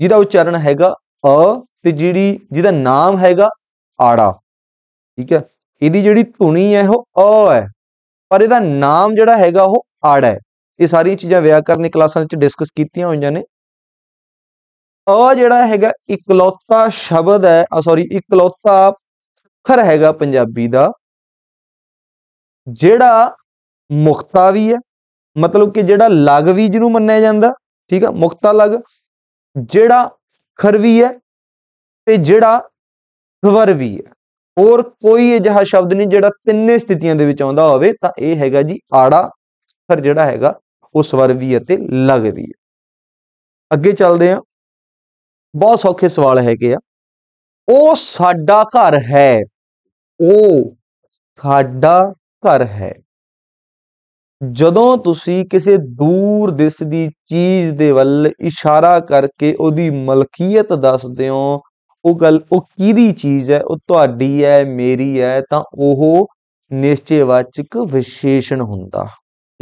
ਜਿਹਦਾ ਉਚਾਰਨ ਹੈਗਾ ਅ ਤੇ ਜਿਹੜੀ ਜਿਹਦਾ ਨਾਮ ਹੈਗਾ ਆੜਾ ਠੀਕ ਹੈ ਇਹਦੀ ਜਿਹੜੀ ਧੁਨੀ ਹੈ ਉਹ ਅ ਹੈ ਪਰ ਇਹਦਾ ਨਾਮ ਜਿਹੜਾ ਹੈਗਾ ਉਹ ਆੜਾ ਹੈ ਇਹ ਸਾਰੀਆਂ ਚੀਜ਼ਾਂ ਵਿਆਕਰਨ ਦੀ ਕਲਾਸਾਂ ਵਿੱਚ ਡਿਸਕਸ ਕੀਤੀਆਂ ਹੋਈਆਂ ਨੇ ਅ ਜਿਹੜਾ ਹੈਗਾ ਇਕਲੌਤਾ ਸ਼ਬਦ ਹੈ ਆ ਸੌਰੀ ਇਕਲੌਤਾ ਅੱਖਰ ਹੈਗਾ ਪੰਜਾਬੀ ਦਾ ਜਿਹੜਾ ਮੁਖਤਾ ਵੀ ਹੈ ਮਤਲਬ ਕਿ ਜਿਹੜਾ ਲਗ ਵੀ ਜਿਹਨੂੰ ਮੰਨਿਆ ਜਾਂਦਾ ਠੀਕ ਆ ਮੁਖਤਾ ਲਗ ਜਿਹੜਾ ਖਰ ਵੀ ਹੈ ਤੇ ਜਿਹੜਾ ਸਵਰ ਵੀ ਹੈ ਹੋਰ ਕੋਈ ਅਜਿਹਾ ਸ਼ਬਦ ਨਹੀਂ ਜਿਹੜਾ ਤਿੰਨੇ ਸਥਿਤੀਆਂ ਦੇ ਵਿੱਚ ਆਉਂਦਾ ਹੋਵੇ ਤਾਂ ਇਹ ਹੈਗਾ ਜੀ ਆੜਾ ਅੱਖਰ ਜਿਹੜਾ ਹੈਗਾ ਉਹ ਸਵਰ ਵੀ ਅਤੇ ਲਗ ਵੀ ਹੈ ਅੱਗੇ ਚੱਲਦੇ ਹਾਂ ਬਹੁਤ ਸੌਖੇ ਸਵਾਲ ਹੈਗੇ ਆ ਉਹ ਸਾਡਾ ਘਰ ਹੈ ਉਹ ਸਾਡਾ ਘਰ ਹੈ ਜਦੋਂ ਤੁਸੀਂ ਕਿਸੇ ਦੂਰ ਦਿਸ ਦੀ ਚੀਜ਼ ਦੇ ਵੱਲ ਇਸ਼ਾਰਾ ਕਰਕੇ ਉਹਦੀ ਮਲਕੀਅਤ ਦੱਸਦੇ ਹੋ ਉਹ ਗੱਲ ਉਹ ਕਿਹਦੀ ਚੀਜ਼ ਹੈ ਉਹ ਤੁਹਾਡੀ ਹੈ ਮੇਰੀ ਹੈ ਤਾਂ ਉਹ ਨਿਸ਼ਚੈਵਾਚਕ ਵਿਸ਼ੇਸ਼ਣ ਹੁੰਦਾ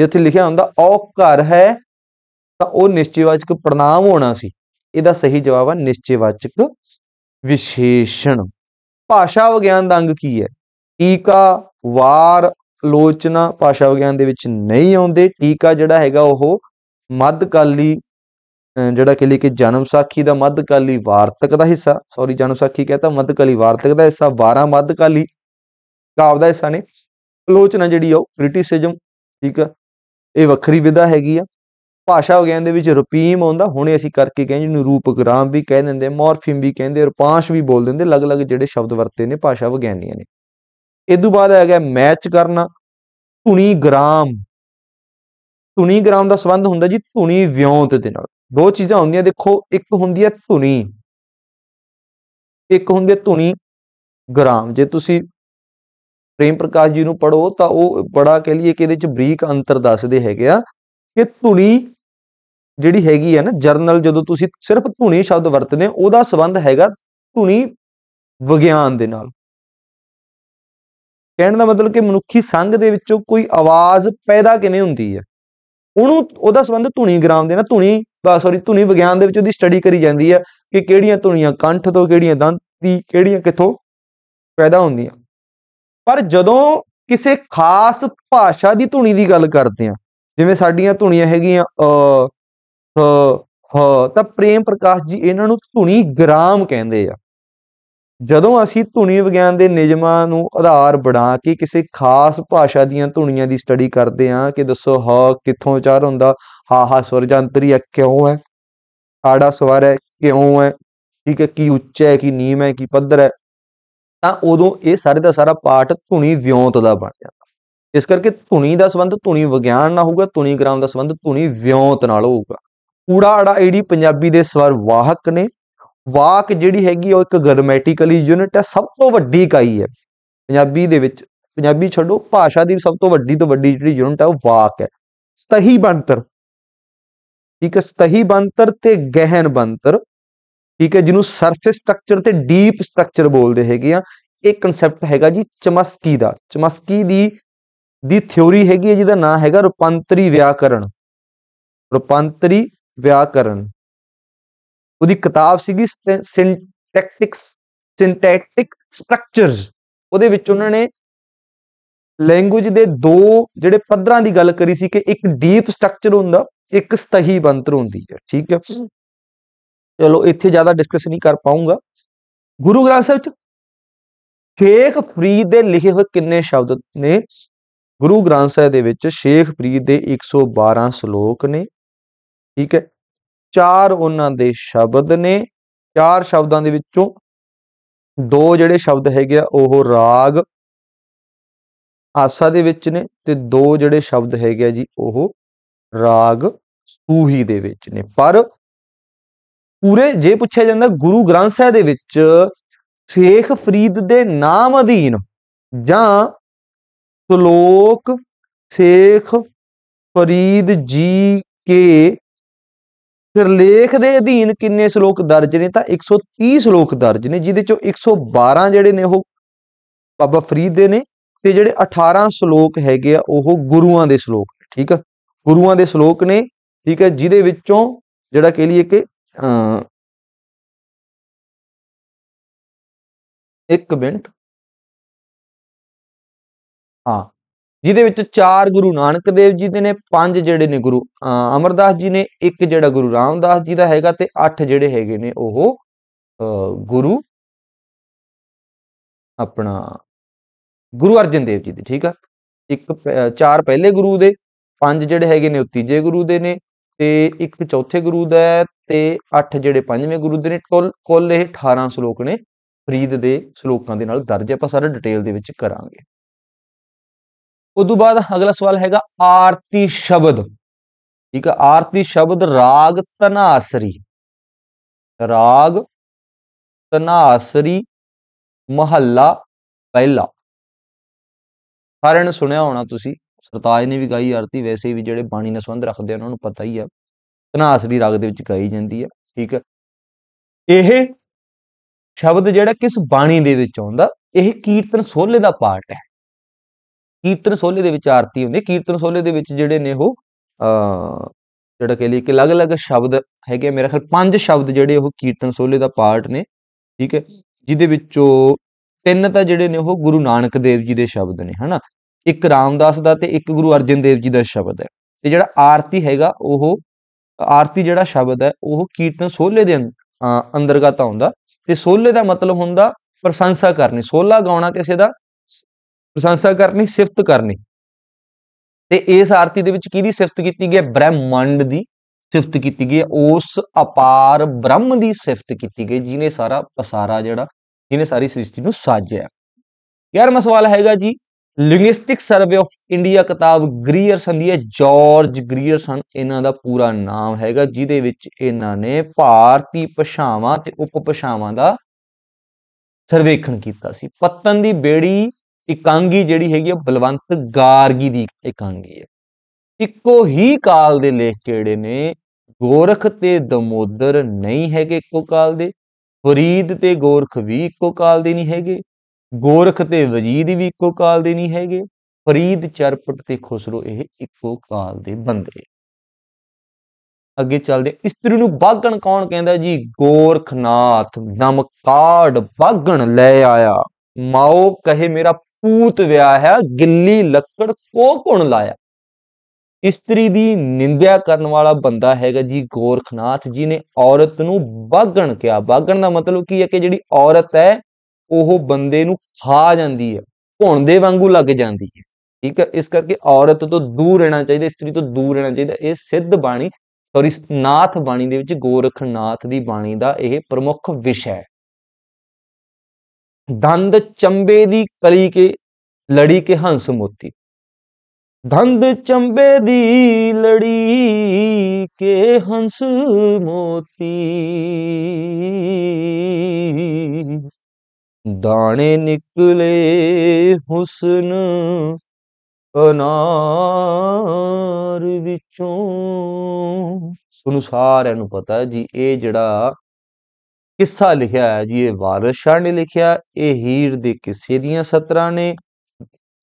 ਜਿੱਥੇ ਲਿਖਿਆ ਹੁੰਦਾ ਉਹ ਘਰ ਹੈ ਤਾਂ ਉਹ ਨਿਸ਼ਚੈਵਾਚਕ ਪ੍ਰਣਾਮ ਹੋਣਾ ਸੀ ਇਹਦਾ ਸਹੀ ਜਵਾਬ ਆ ਨਿਸ਼ਚੈਵਾਚਕ ਵਿਸ਼ੇਸ਼ਣ ਭਾਸ਼ਾ ਵਿਗਿਆਨ ਦਾ ਅੰਗ ਕੀ ਹੈ ਟੀਕਾ ਵਾਰ ਆਲੋਚਨਾ ਭਾਸ਼ਾ ਵਿਗਿਆਨ ਦੇ ਵਿੱਚ ਨਹੀਂ ਆਉਂਦੇ ਟੀਕਾ ਜਿਹੜਾ ਹੈਗਾ ਉਹ ਮੱਧਕਾਲੀ ਜਿਹੜਾ ਕਿ ਲਈ ਕਿ ਜਨਮ ਸਾਖੀ ਦਾ ਮੱਧਕਾਲੀ ਵਾਰਤਕ ਦਾ ਹਿੱਸਾ ਸੌਰੀ ਜਨਮ ਸਾਖੀ ਕਹਤਾ ਮੱਧਕਾਲੀ ਵਾਰਤਕ ਦਾ ਹਿੱਸਾ 12 ਮੱਧਕਾਲੀ ਕਾਵ ਦਾ ਹਿੱਸਾ ਨੇ ਆਲੋਚਨਾ ਜਿਹੜੀ ਆ ਉਹ ਕ੍ਰਿਟਿਸਿਜ਼ਮ ਠੀਕ ਹੈ ਇਹ ਵੱਖਰੀ ਵਿਧਾ ਹੈਗੀ ਆ ਭਾਸ਼ਾ ਵਿਗਿਆਨ ਦੇ ਵਿੱਚ ਰੂਪੀਮ ਆਉਂਦਾ ਹੁਣੇ ਅਸੀਂ ਕਰਕੇ ਕਹਿੰਦੇ ਨੂੰ ਰੂਪਗ੍ਰਾਮ ਵੀ ਕਹਿ ਦਿੰਦੇ ਮੋਰਫੀਮ ਵੀ ਕਹਿੰਦੇ ਰੁਪਾਂਸ਼ ਵੀ ਬੋਲ ਦਿੰਦੇ ਅਲੱਗ-ਅਲੱਗ ਜਿਹੜੇ ਸ਼ਬਦ ਵਰਤੇ ਨੇ ਭਾਸ਼ਾ ਵਿਗਿਆਨੀਆਂ ਨੇ ਇਸ ਤੋਂ ਬਾਅਦ ਆ ਗਿਆ ਮੈਚ ਕਰਨਾ ਧੁਨੀ ਗ੍ਰਾਮ ਧੁਨੀ ਗ੍ਰਾਮ ਦਾ ਸੰਬੰਧ ਹੁੰਦਾ ਜੀ ਧੁਨੀ ਵਿਉਂਤ ਦੇ ਨਾਲ ਦੋ ਚੀਜ਼ਾਂ ਹੁੰਦੀਆਂ ਦੇਖੋ ਇੱਕ ਹੁੰਦੀ ਹੈ ਧੁਨੀ ਇੱਕ ਹੁੰਦੀ ਹੈ ਧੁਨੀ ਗ੍ਰਾਮ ਜੇ ਤੁਸੀਂ ਪ੍ਰੇਮ ਪ੍ਰਕਾਸ਼ ਜੀ ਨੂੰ ਪੜੋ ਤਾਂ ਉਹ ਬੜਾ ਕਹ ਲਈਏ ਕਿ ਇਹਦੇ ਵਿੱਚ ਬਰੀਕ ਅੰਤਰ ਦੱਸਦੇ ਹੈਗੇ ਆ ਕਿ ਧੁਨੀ ਜਿਹੜੀ ਹੈਗੀ ਹੈ ਨਾ ਜਰਨਲ ਜਦੋਂ ਤੁਸੀਂ ਸਿਰਫ ਧੁਨੀ ਸ਼ਬਦ ਵਰਤਦੇ ਹੋ ਉਹਦਾ ਸਬੰਧ ਹੈਗਾ ਧੁਨੀ ਵਿਗਿਆਨ ਦੇ ਨਾਲ ਕਹਿਣ ਦਾ ਮਤਲਬ ਕਿ ਮਨੁੱਖੀ ਸੰਗ ਦੇ ਵਿੱਚੋਂ ਕੋਈ ਆਵਾਜ਼ ਪੈਦਾ ਕਿਵੇਂ ਹੁੰਦੀ ਹੈ ਉਹਨੂੰ ਉਹਦਾ ਸਬੰਧ ਧੁਨੀ ਗ੍ਰਾਮ ਦੇ ਨਾਲ ਧੁਨੀ ਸੌਰੀ ਧੁਨੀ ਵਿਗਿਆਨ ਦੇ ਵਿੱਚ ਉਹਦੀ ਸਟੱਡੀ ਕਰੀ ਜਾਂਦੀ ਹੈ ਕਿ ਕਿਹੜੀਆਂ ਧੁਨੀਆਂ ਕੰਠ ਤੋਂ ਕਿਹੜੀਆਂ ਦੰਦ ਦੀ ਕਿਹੜੀਆਂ ਕਿੱਥੋਂ ਪੈਦਾ ਹੁੰਦੀਆਂ ਪਰ ਜਦੋਂ ਕਿਸੇ ਖਾਸ ਭਾਸ਼ਾ ਦੀ ਧੁਨੀ ਦੀ ਗੱਲ ਕਰਦੇ ਆ ਜਿਵੇਂ ਸਾਡੀਆਂ ਧੁਨੀਆਂ ਹੈਗੀਆਂ ਅ ਹ ਹ ਤਾਂ ਪ੍ਰੇਮ ਪ੍ਰਕਾਸ਼ ਜੀ ਇਹਨਾਂ ਨੂੰ ਧੁਨੀ ਗ੍ਰਾਮ ਕਹਿੰਦੇ ਆ ਜਦੋਂ ਅਸੀਂ ਧੁਨੀ ਵਿਗਿਆਨ ਦੇ ਨਿਯਮਾਂ ਨੂੰ ਆਧਾਰ ਬਣਾ ਕੇ ਕਿਸੇ ਖਾਸ ਭਾਸ਼ਾ ਦੀਆਂ ਧੁਨੀਆਂ ਦੀ ਸਟੱਡੀ ਕਰਦੇ ਆ ਕਿ ਦੱਸੋ ਹ ਕਿੱਥੋਂ ਉਚਾਰ ਹੁੰਦਾ ਹਾ ਹਾ ਸਵਰ ਜੰਤਰੀ ਆ ਕਿਉਂ ਹੈ ਆੜਾ ਸਵਰ ਹੈ ਕਿਉਂ ਹੈ ਠੀਕ ਹੈ ਕੀ ਉੱਚਾ ਹੈ ਕੀ ਨੀਮ ਹੈ ਕੀ ਪੱਧਰ ਹੈ ਤਾਂ ਉਦੋਂ ਇਹ ਸਾਰੇ ਦਾ ਸਾਰਾ ਪਾਠ ਧੁਨੀ ਵਿਉਂਤ ਦਾ ਬਣ ਜਾਂਦਾ ਇਸ ਕਰਕੇ ਧੁਨੀ ਦਾ ਸੰਬੰਧ ਧੁਨੀ ਵਿਗਿਆਨ ਨਾਲ ਹੋਊਗਾ ਧੁਨੀ ਗ੍ਰਾਮ ਦਾ ਸੰਬੰਧ ਧੁਨੀ ਵਿਉਂਤ ਨਾਲ ਹੋਊਗਾ ਊੜਾ ਅੜਾ ਈੜੀ ਪੰਜਾਬੀ ਦੇ ਸਵਰ ਵਾਹਕ ਨੇ ਵਾਕ ਜਿਹੜੀ ਹੈਗੀ ਉਹ ਇੱਕ ਗ੍ਰਾਮੈਟਿਕਲੀ ਯੂਨਿਟ ਹੈ ਸਭ ਤੋਂ ਵੱਡੀ ਇਕਾਈ ਹੈ ਪੰਜਾਬੀ ਦੇ ਵਿੱਚ ਪੰਜਾਬੀ ਛੱਡੋ ਭਾਸ਼ਾ ਦੀ ਸਭ ਤੋਂ ਵੱਡੀ ਤੋਂ ਵੱਡੀ ਜਿਹੜੀ ਯੂਨਿਟ ਹੈ ਉਹ ਵਾਕ ਹੈ ਸਤਹੀ ਬੰਤਰ ਠੀਕ ਹੈ ਸਤਹੀ ਬੰਤਰ ਤੇ ਗਹਿਨ ਬੰਤਰ ਠੀਕ ਹੈ ਜਿਹਨੂੰ ਸਰਫੇਸ ਸਟਰਕਚਰ ਤੇ ਡੀਪ ਸਟਰਕਚਰ ਬੋਲਦੇ ਹੈਗੇ ਆ ਇਹ ਕਨਸੈਪਟ ਹੈਗਾ ਜੀ ਚਮਸਕੀ ਦਾ ਚਮਸਕੀ ਦੀ ਦੀ ਥਿਉਰੀ ਹੈਗੀ ਹੈ ਜਿਹਦਾ ਨਾਮ ਹੈਗਾ ਰੂਪਾਂਤਰੀ ਵਿਆਕਰਣ ਰੂਪਾਂਤਰੀ ਵਿਆਕਰਨ ਉਹਦੀ ਕਿਤਾਬ ਸੀਗੀ ਸਿੰਟੈਕਟਿਕਸ ਸਿੰਟੈਕਟਿਕ ਸਟਰਕਚਰਸ ਉਹਦੇ ਵਿੱਚ ਉਹਨਾਂ ਨੇ ਲੈਂਗੁਏਜ ਦੇ ਦੋ ਜਿਹੜੇ ਪੱਧਰਾਂ ਦੀ ਗੱਲ ਕਰੀ ਸੀ ਕਿ ਇੱਕ ਡੀਪ ਸਟਰਕਚਰ ਹੁੰਦਾ ਇੱਕ ਸਤਹੀ ਬੰਤਰ ਹੁੰਦੀ ਹੈ ਠੀਕ ਹੈ ਚਲੋ ਇੱਥੇ ਜ਼ਿਆਦਾ ਡਿਸਕਸ ਨਹੀਂ ਕਰ ਪਾਉਂਗਾ ਗੁਰੂ ਗ੍ਰੰਥ ਸਾਹਿਬ ਚ ਸ਼ੇਖ ਫਰੀਦ ਦੇ ਲਿਖੇ ਹੋਏ ਕਿੰਨੇ ਸ਼ਬਦ ਨੇ ਗੁਰੂ ਗ੍ਰੰਥ ਸਾਹਿਬ ਦੇ ਵਿੱਚ ਸ਼ੇਖ ਫਰੀਦ ਦੇ 112 ਸ਼ਲੋਕ ਨੇ ਠੀਕ ਹੈ ਚਾਰ ਉਹਨਾਂ ਦੇ ਸ਼ਬਦ ਨੇ ਚਾਰ ਸ਼ਬਦਾਂ ਦੇ ਵਿੱਚੋਂ ਦੋ ਜਿਹੜੇ ਸ਼ਬਦ ਹੈਗੇ ਆ ਉਹ ਰਾਗ ਆਸਾ ਦੇ ਵਿੱਚ ਨੇ ਤੇ ਦੋ ਜਿਹੜੇ ਸ਼ਬਦ ਹੈਗੇ ਆ ਜੀ ਉਹ ਰਾਗ ਸੂਹੀ ਦੇ ਵਿੱਚ ਨੇ ਪਰ ਪੂਰੇ ਜੇ ਪੁੱਛਿਆ ਜਾਂਦਾ ਗੁਰੂ ਗ੍ਰੰਥ ਸਾਹਿਬ ਦੇ ਵਿੱਚ ਸ਼ੇਖ ਫਰੀਦ ਦੇ ਨਾਮ ਅਧੀਨ ਜਾਂ ਸ਼ਲੋਕ ਸ਼ੇਖ ਫਰੀਦ ਜੀ ਕੇ ਫਿਰ ਲੇਖ ਦੇ ਅਧੀਨ ਕਿੰਨੇ ਸ਼ਲੋਕ ਦਰਜ ਨੇ ਤਾਂ 130 ਸ਼ਲੋਕ ਦਰਜ ਨੇ ਜਿਹਦੇ ਚੋਂ 112 ਜਿਹੜੇ ਨੇ ਉਹ ਬਾਬਾ ਫਰੀਦ ਦੇ ਨੇ ਤੇ ਜਿਹੜੇ 18 ਸ਼ਲੋਕ ਹੈਗੇ ਆ ਉਹ ਗੁਰੂਆਂ ਦੇ ਸ਼ਲੋਕ ਠੀਕ ਆ ਗੁਰੂਆਂ ਦੇ ਸ਼ਲੋਕ ਨੇ ਠੀਕ ਆ ਜਿਹਦੇ ਵਿੱਚੋਂ ਜਿਹੜਾ ਕਹ ਲਈਏ ਕਿ ਇੱਕ ਮਿੰਟ ਹਾਂ ਜਿਹਦੇ ਵਿੱਚ ਚਾਰ ਗੁਰੂ ਨਾਨਕ ਦੇਵ ਜੀ ਦੇ ਨੇ ਪੰਜ ਜਿਹੜੇ ਨੇ ਗੁਰੂ ਅਮਰਦਾਸ ਜੀ ਨੇ ਇੱਕ ਜਿਹੜਾ ਗੁਰੂ ਰਾਮਦਾਸ ਜੀ ਦਾ ਹੈਗਾ ਤੇ ਅੱਠ ਜਿਹੜੇ ਹੈਗੇ ਨੇ ਉਹ ਗੁਰੂ ਆਪਣਾ ਗੁਰੂ ਅਰਜਨ ਦੇਵ ਜੀ ਦੇ ਠੀਕ ਆ ਇੱਕ ਚਾਰ ਪਹਿਲੇ ਗੁਰੂ ਦੇ ਪੰਜ ਜਿਹੜੇ ਹੈਗੇ ਨੇ ਉਹ ਤੀਜੇ ਗੁਰੂ ਦੇ ਨੇ ਤੇ ਇੱਕ ਚੌਥੇ ਗੁਰੂ ਦਾ ਤੇ ਅੱਠ ਜਿਹੜੇ ਪੰਜਵੇਂ ਗੁਰੂ ਦੇ ਨੇ ਕੁੱਲ ਇਹ 18 ਸ਼ਲੋਕ ਨੇ ਫਰੀਦ ਦੇ ਸ਼ਲੋਕਾਂ ਦੇ ਨਾਲ ਦਰਜ ਆਪਾਂ ਸਾਰਾ ਡਿਟੇਲ ਦੇ ਵਿੱਚ ਕਰਾਂਗੇ ਉਦੋਂ ਬਾਅਦ ਅਗਲਾ ਸਵਾਲ ਹੈਗਾ ਆਰਤੀ ਸ਼ਬਦ ਠੀਕ ਹੈ ਆਰਤੀ ਸ਼ਬਦ ਰਾਗ ਤਨਾਸਰੀ ਰਾਗ ਤਨਾਸਰੀ ਮਹੱਲਾ ਪਹਿਲਾ ਸਾਰਿਆਂ ਨੇ ਸੁਣਿਆ ਹੋਣਾ ਤੁਸੀਂ ਸਰਤਾਜ ਨੇ ਵੀ ਗਾਈ ਆਰਤੀ ਵੈਸੇ ਵੀ ਜਿਹੜੇ ਬਾਣੀ ਨਾਲ ਸੰਬੰਧ ਰੱਖਦੇ ਆ ਉਹਨਾਂ ਨੂੰ ਪਤਾ ਹੀ ਆ ਤਨਾਸਰੀ ਰਾਗ ਦੇ ਵਿੱਚ ਗਾਈ ਜਾਂਦੀ ਆ ਠੀਕ ਹੈ ਇਹ ਸ਼ਬਦ ਜਿਹੜਾ ਕਿਸ ਬਾਣੀ ਦੇ ਵਿੱਚ ਆਉਂਦਾ ਇਹ ਕੀਰਤਨ ਸੋਹਲੇ ਦਾ ਪਾਰਟ ਹੈ ਕੀਰਤਨ ਸੋਲੇ ਦੇ ਵਿੱਚ ਆਰਤੀ ਹੁੰਦੀ ਕੀਰਤਨ ਸੋਲੇ ਦੇ ਵਿੱਚ ਜਿਹੜੇ ਨੇ ਉਹ ਅ ਜਿਹੜਾ ਕਹ ਲਈ ਕਿ ਅਲੱਗ-ਅਲੱਗ ਸ਼ਬਦ ਹੈਗੇ ਮੇਰੇ ਖਿਆਲ ਪੰਜ ਸ਼ਬਦ ਜਿਹੜੇ ਉਹ ਕੀਰਤਨ ਸੋਲੇ ਦਾ ਪਾਰਟ ਨੇ ਠੀਕ ਹੈ ਜਿਹਦੇ ਵਿੱਚੋਂ ਤਿੰਨ ਤਾਂ ਜਿਹੜੇ ਨੇ ਉਹ ਗੁਰੂ ਨਾਨਕ ਦੇਵ ਜੀ ਦੇ ਸ਼ਬਦ ਨੇ ਹਨਾ ਇੱਕ ਰਾਮਦਾਸ ਦਾ ਤੇ ਇੱਕ ਗੁਰੂ ਅਰਜਨ ਦੇਵ ਜੀ ਦਾ ਸ਼ਬਦ ਹੈ ਤੇ ਜਿਹੜਾ ਆਰਤੀ ਹੈਗਾ ਉਹ ਆਰਤੀ ਜਿਹੜਾ ਸ਼ਬਦ ਹੈ ਉਹ ਕੀਰਤਨ ਸੋਲੇ ਦੇ ਅੰਦਰਗਤ ਆਉਂਦਾ ਤੇ ਸੋਲੇ ਦਾ ਮਤਲਬ ਹੁੰਦਾ ਪ੍ਰਸ਼ੰਸਾ ਕਰਨੀ ਸੋਲਾ ਗਾਉਣਾ ਕਿਸੇ ਦਾ ਪ੍ਰਸ਼ੰਸਾ ਕਰਨੀ ਸਿਫਤ ਕਰਨੀ ਤੇ ਇਸ ਆਰਤੀ ਦੇ ਵਿੱਚ ਕਿਹਦੀ ਸਿਫਤ ਕੀਤੀ ਗਈ ਹੈ ਬ੍ਰਹਿਮੰਡ ਦੀ ਸਿਫਤ ਕੀਤੀ ਗਈ ਹੈ ਉਸ ਅਪਾਰ ਬ੍ਰਹਮ ਦੀ ਸਿਫਤ ਕੀਤੀ ਗਈ ਜਿਨੇ ਸਾਰਾ ਪਸਾਰਾ ਜਿਹੜਾ ਜਿਨੇ ਸਾਰੀ ਸ੍ਰਿਸ਼ਟੀ ਨੂੰ ਸਾਜਿਆ ਗਿਆਰਵਾਂ ਸਵਾਲ ਹੈਗਾ ਜੀ ਲਿੰਗੁਇਸਟਿਕ ਸਰਵੇ ਆਫ ਇੰਡੀਆ ਕਿਤਾਬ ਗ੍ਰੀਅਰ ਸੰਧੀ ਹੈ ਜਾਰਜ ਗ੍ਰੀਅਰ ਸੰ ਇਹਨਾਂ ਦਾ ਪੂਰਾ ਨਾਮ ਹੈਗਾ ਜਿਹਦੇ ਵਿੱਚ ਇਹਨਾਂ ਨੇ ਭਾਰਤੀ ਭਾਸ਼ਾਵਾਂ ਤੇ ਉਪਭਾਸ਼ਾਵਾਂ ਦਾ ਸਰਵੇਖਣ ਕੀਤਾ ਸੀ ਪੱਤਨ ਦੀ ਬੇੜੀ ਇਕਾਂਗੀ ਜਿਹੜੀ ਹੈਗੀ ਆ ਬਲਵੰਤ ਗਾਰਗੀ ਦੀ ਇਕਾਂਗੀ ਹੈ ਇੱਕੋ ਹੀ ਕਾਲ ਦੇ ਲੇਖ ਕਿਹੜੇ ਨੇ ਗੋਰਖ ਤੇ ਦਮੋਦਰ ਨਹੀਂ ਹੈਗੇ ਇੱਕੋ ਕਾਲ ਦੇ ਫਰੀਦ ਤੇ ਗੋਰਖ ਵੀ ਇੱਕੋ ਕਾਲ ਦੇ ਨਹੀਂ ਹੈਗੇ ਗੋਰਖ ਤੇ ਵਜੀਦ ਵੀ ਇੱਕੋ ਕਾਲ ਦੇ ਨਹੀਂ ਹੈਗੇ ਫਰੀਦ ਚਰਪਟ ਤੇ ਖੁਸਰੋ ਇਹ ਇੱਕੋ ਕਾਲ ਦੇ ਬੰਦੇ ਅੱਗੇ ਚੱਲਦੇ ਇਸਤਰੀ ਨੂੰ ਬਾਗਣ ਕੌਣ ਕਹਿੰਦਾ ਜੀ ਗੋਰਖਨਾਥ ਨਮਕਾੜ ਬਾਗਣ ਲੈ ਆਇਆ ਮਾਉ ਕਹੇ ਮੇਰਾ ਪੂਤ ਵਿਆਹ ਹੈ ਗਿੱਲੀ ਲੱਕੜ ਕੋ ਕੁਣ ਲਾਇਆ ਇਸਤਰੀ ਦੀ ਨਿੰਦਿਆ ਕਰਨ ਵਾਲਾ ਬੰਦਾ ਹੈਗਾ ਜੀ ਗੋਰਖਨਾਥ ਜੀ ਨੇ ਔਰਤ ਨੂੰ ਬਾਗਣ ਕਿਹਾ ਬਾਗਣ ਦਾ ਮਤਲਬ ਕੀ ਹੈ ਕਿ ਜਿਹੜੀ ਔਰਤ ਹੈ ਉਹ ਬੰਦੇ ਨੂੰ ਖਾ ਜਾਂਦੀ ਹੈ ਭੁਣ ਦੇ ਵਾਂਗੂ ਲੱਗ ਜਾਂਦੀ ਹੈ ਠੀਕ ਹੈ ਇਸ ਕਰਕੇ ਔਰਤ ਤੋਂ ਦੂਰ ਰਹਿਣਾ ਚਾਹੀਦਾ ਇਸਤਰੀ ਤੋਂ ਦੂਰ ਰਹਿਣਾ ਚਾਹੀਦਾ ਇਹ ਸਿੱਧ ਬਾਣੀ ਸੌਰੀ ਨਾਥ ਬਾਣੀ ਦੇ ਵਿੱਚ ਗੋਰਖਨਾਥ ਦੀ ਬਾਣੀ ਦਾ ਇਹ ਪ੍ਰਮੁੱਖ ਵਿਸ਼ਾ ਹੈ ਦੰਦ ਚੰਬੇ ਦੀ ਕਲੀ ਕੇ ਲੜੀ ਕੇ ਹੰਸ ਮੋਤੀ ਦੰਦ ਚੰਬੇ ਦੀ ਲੜੀ ਕੇ ਹੰਸ ਮੋਤੀ ਦਾਣੇ ਨਿਕਲੇ ਹੁਸਨ ਅਨਾਰ ਵਿੱਚੋਂ ਸੁਨਸਾਰ ਇਹਨੂੰ ਪਤਾ ਜੀ ਇਹ ਜਿਹੜਾ ਕਿੱਸਾ ਲਿਖਿਆ ਹੈ ਜੀ ਇਹ ਵਾਰਿਸ ਸ਼ਾਹ ਨੇ ਲਿਖਿਆ ਇਹ ਹੀਰ ਦੇ ਕਿੱਸੇ ਦੀਆਂ ਸਤਰਾਂ ਨੇ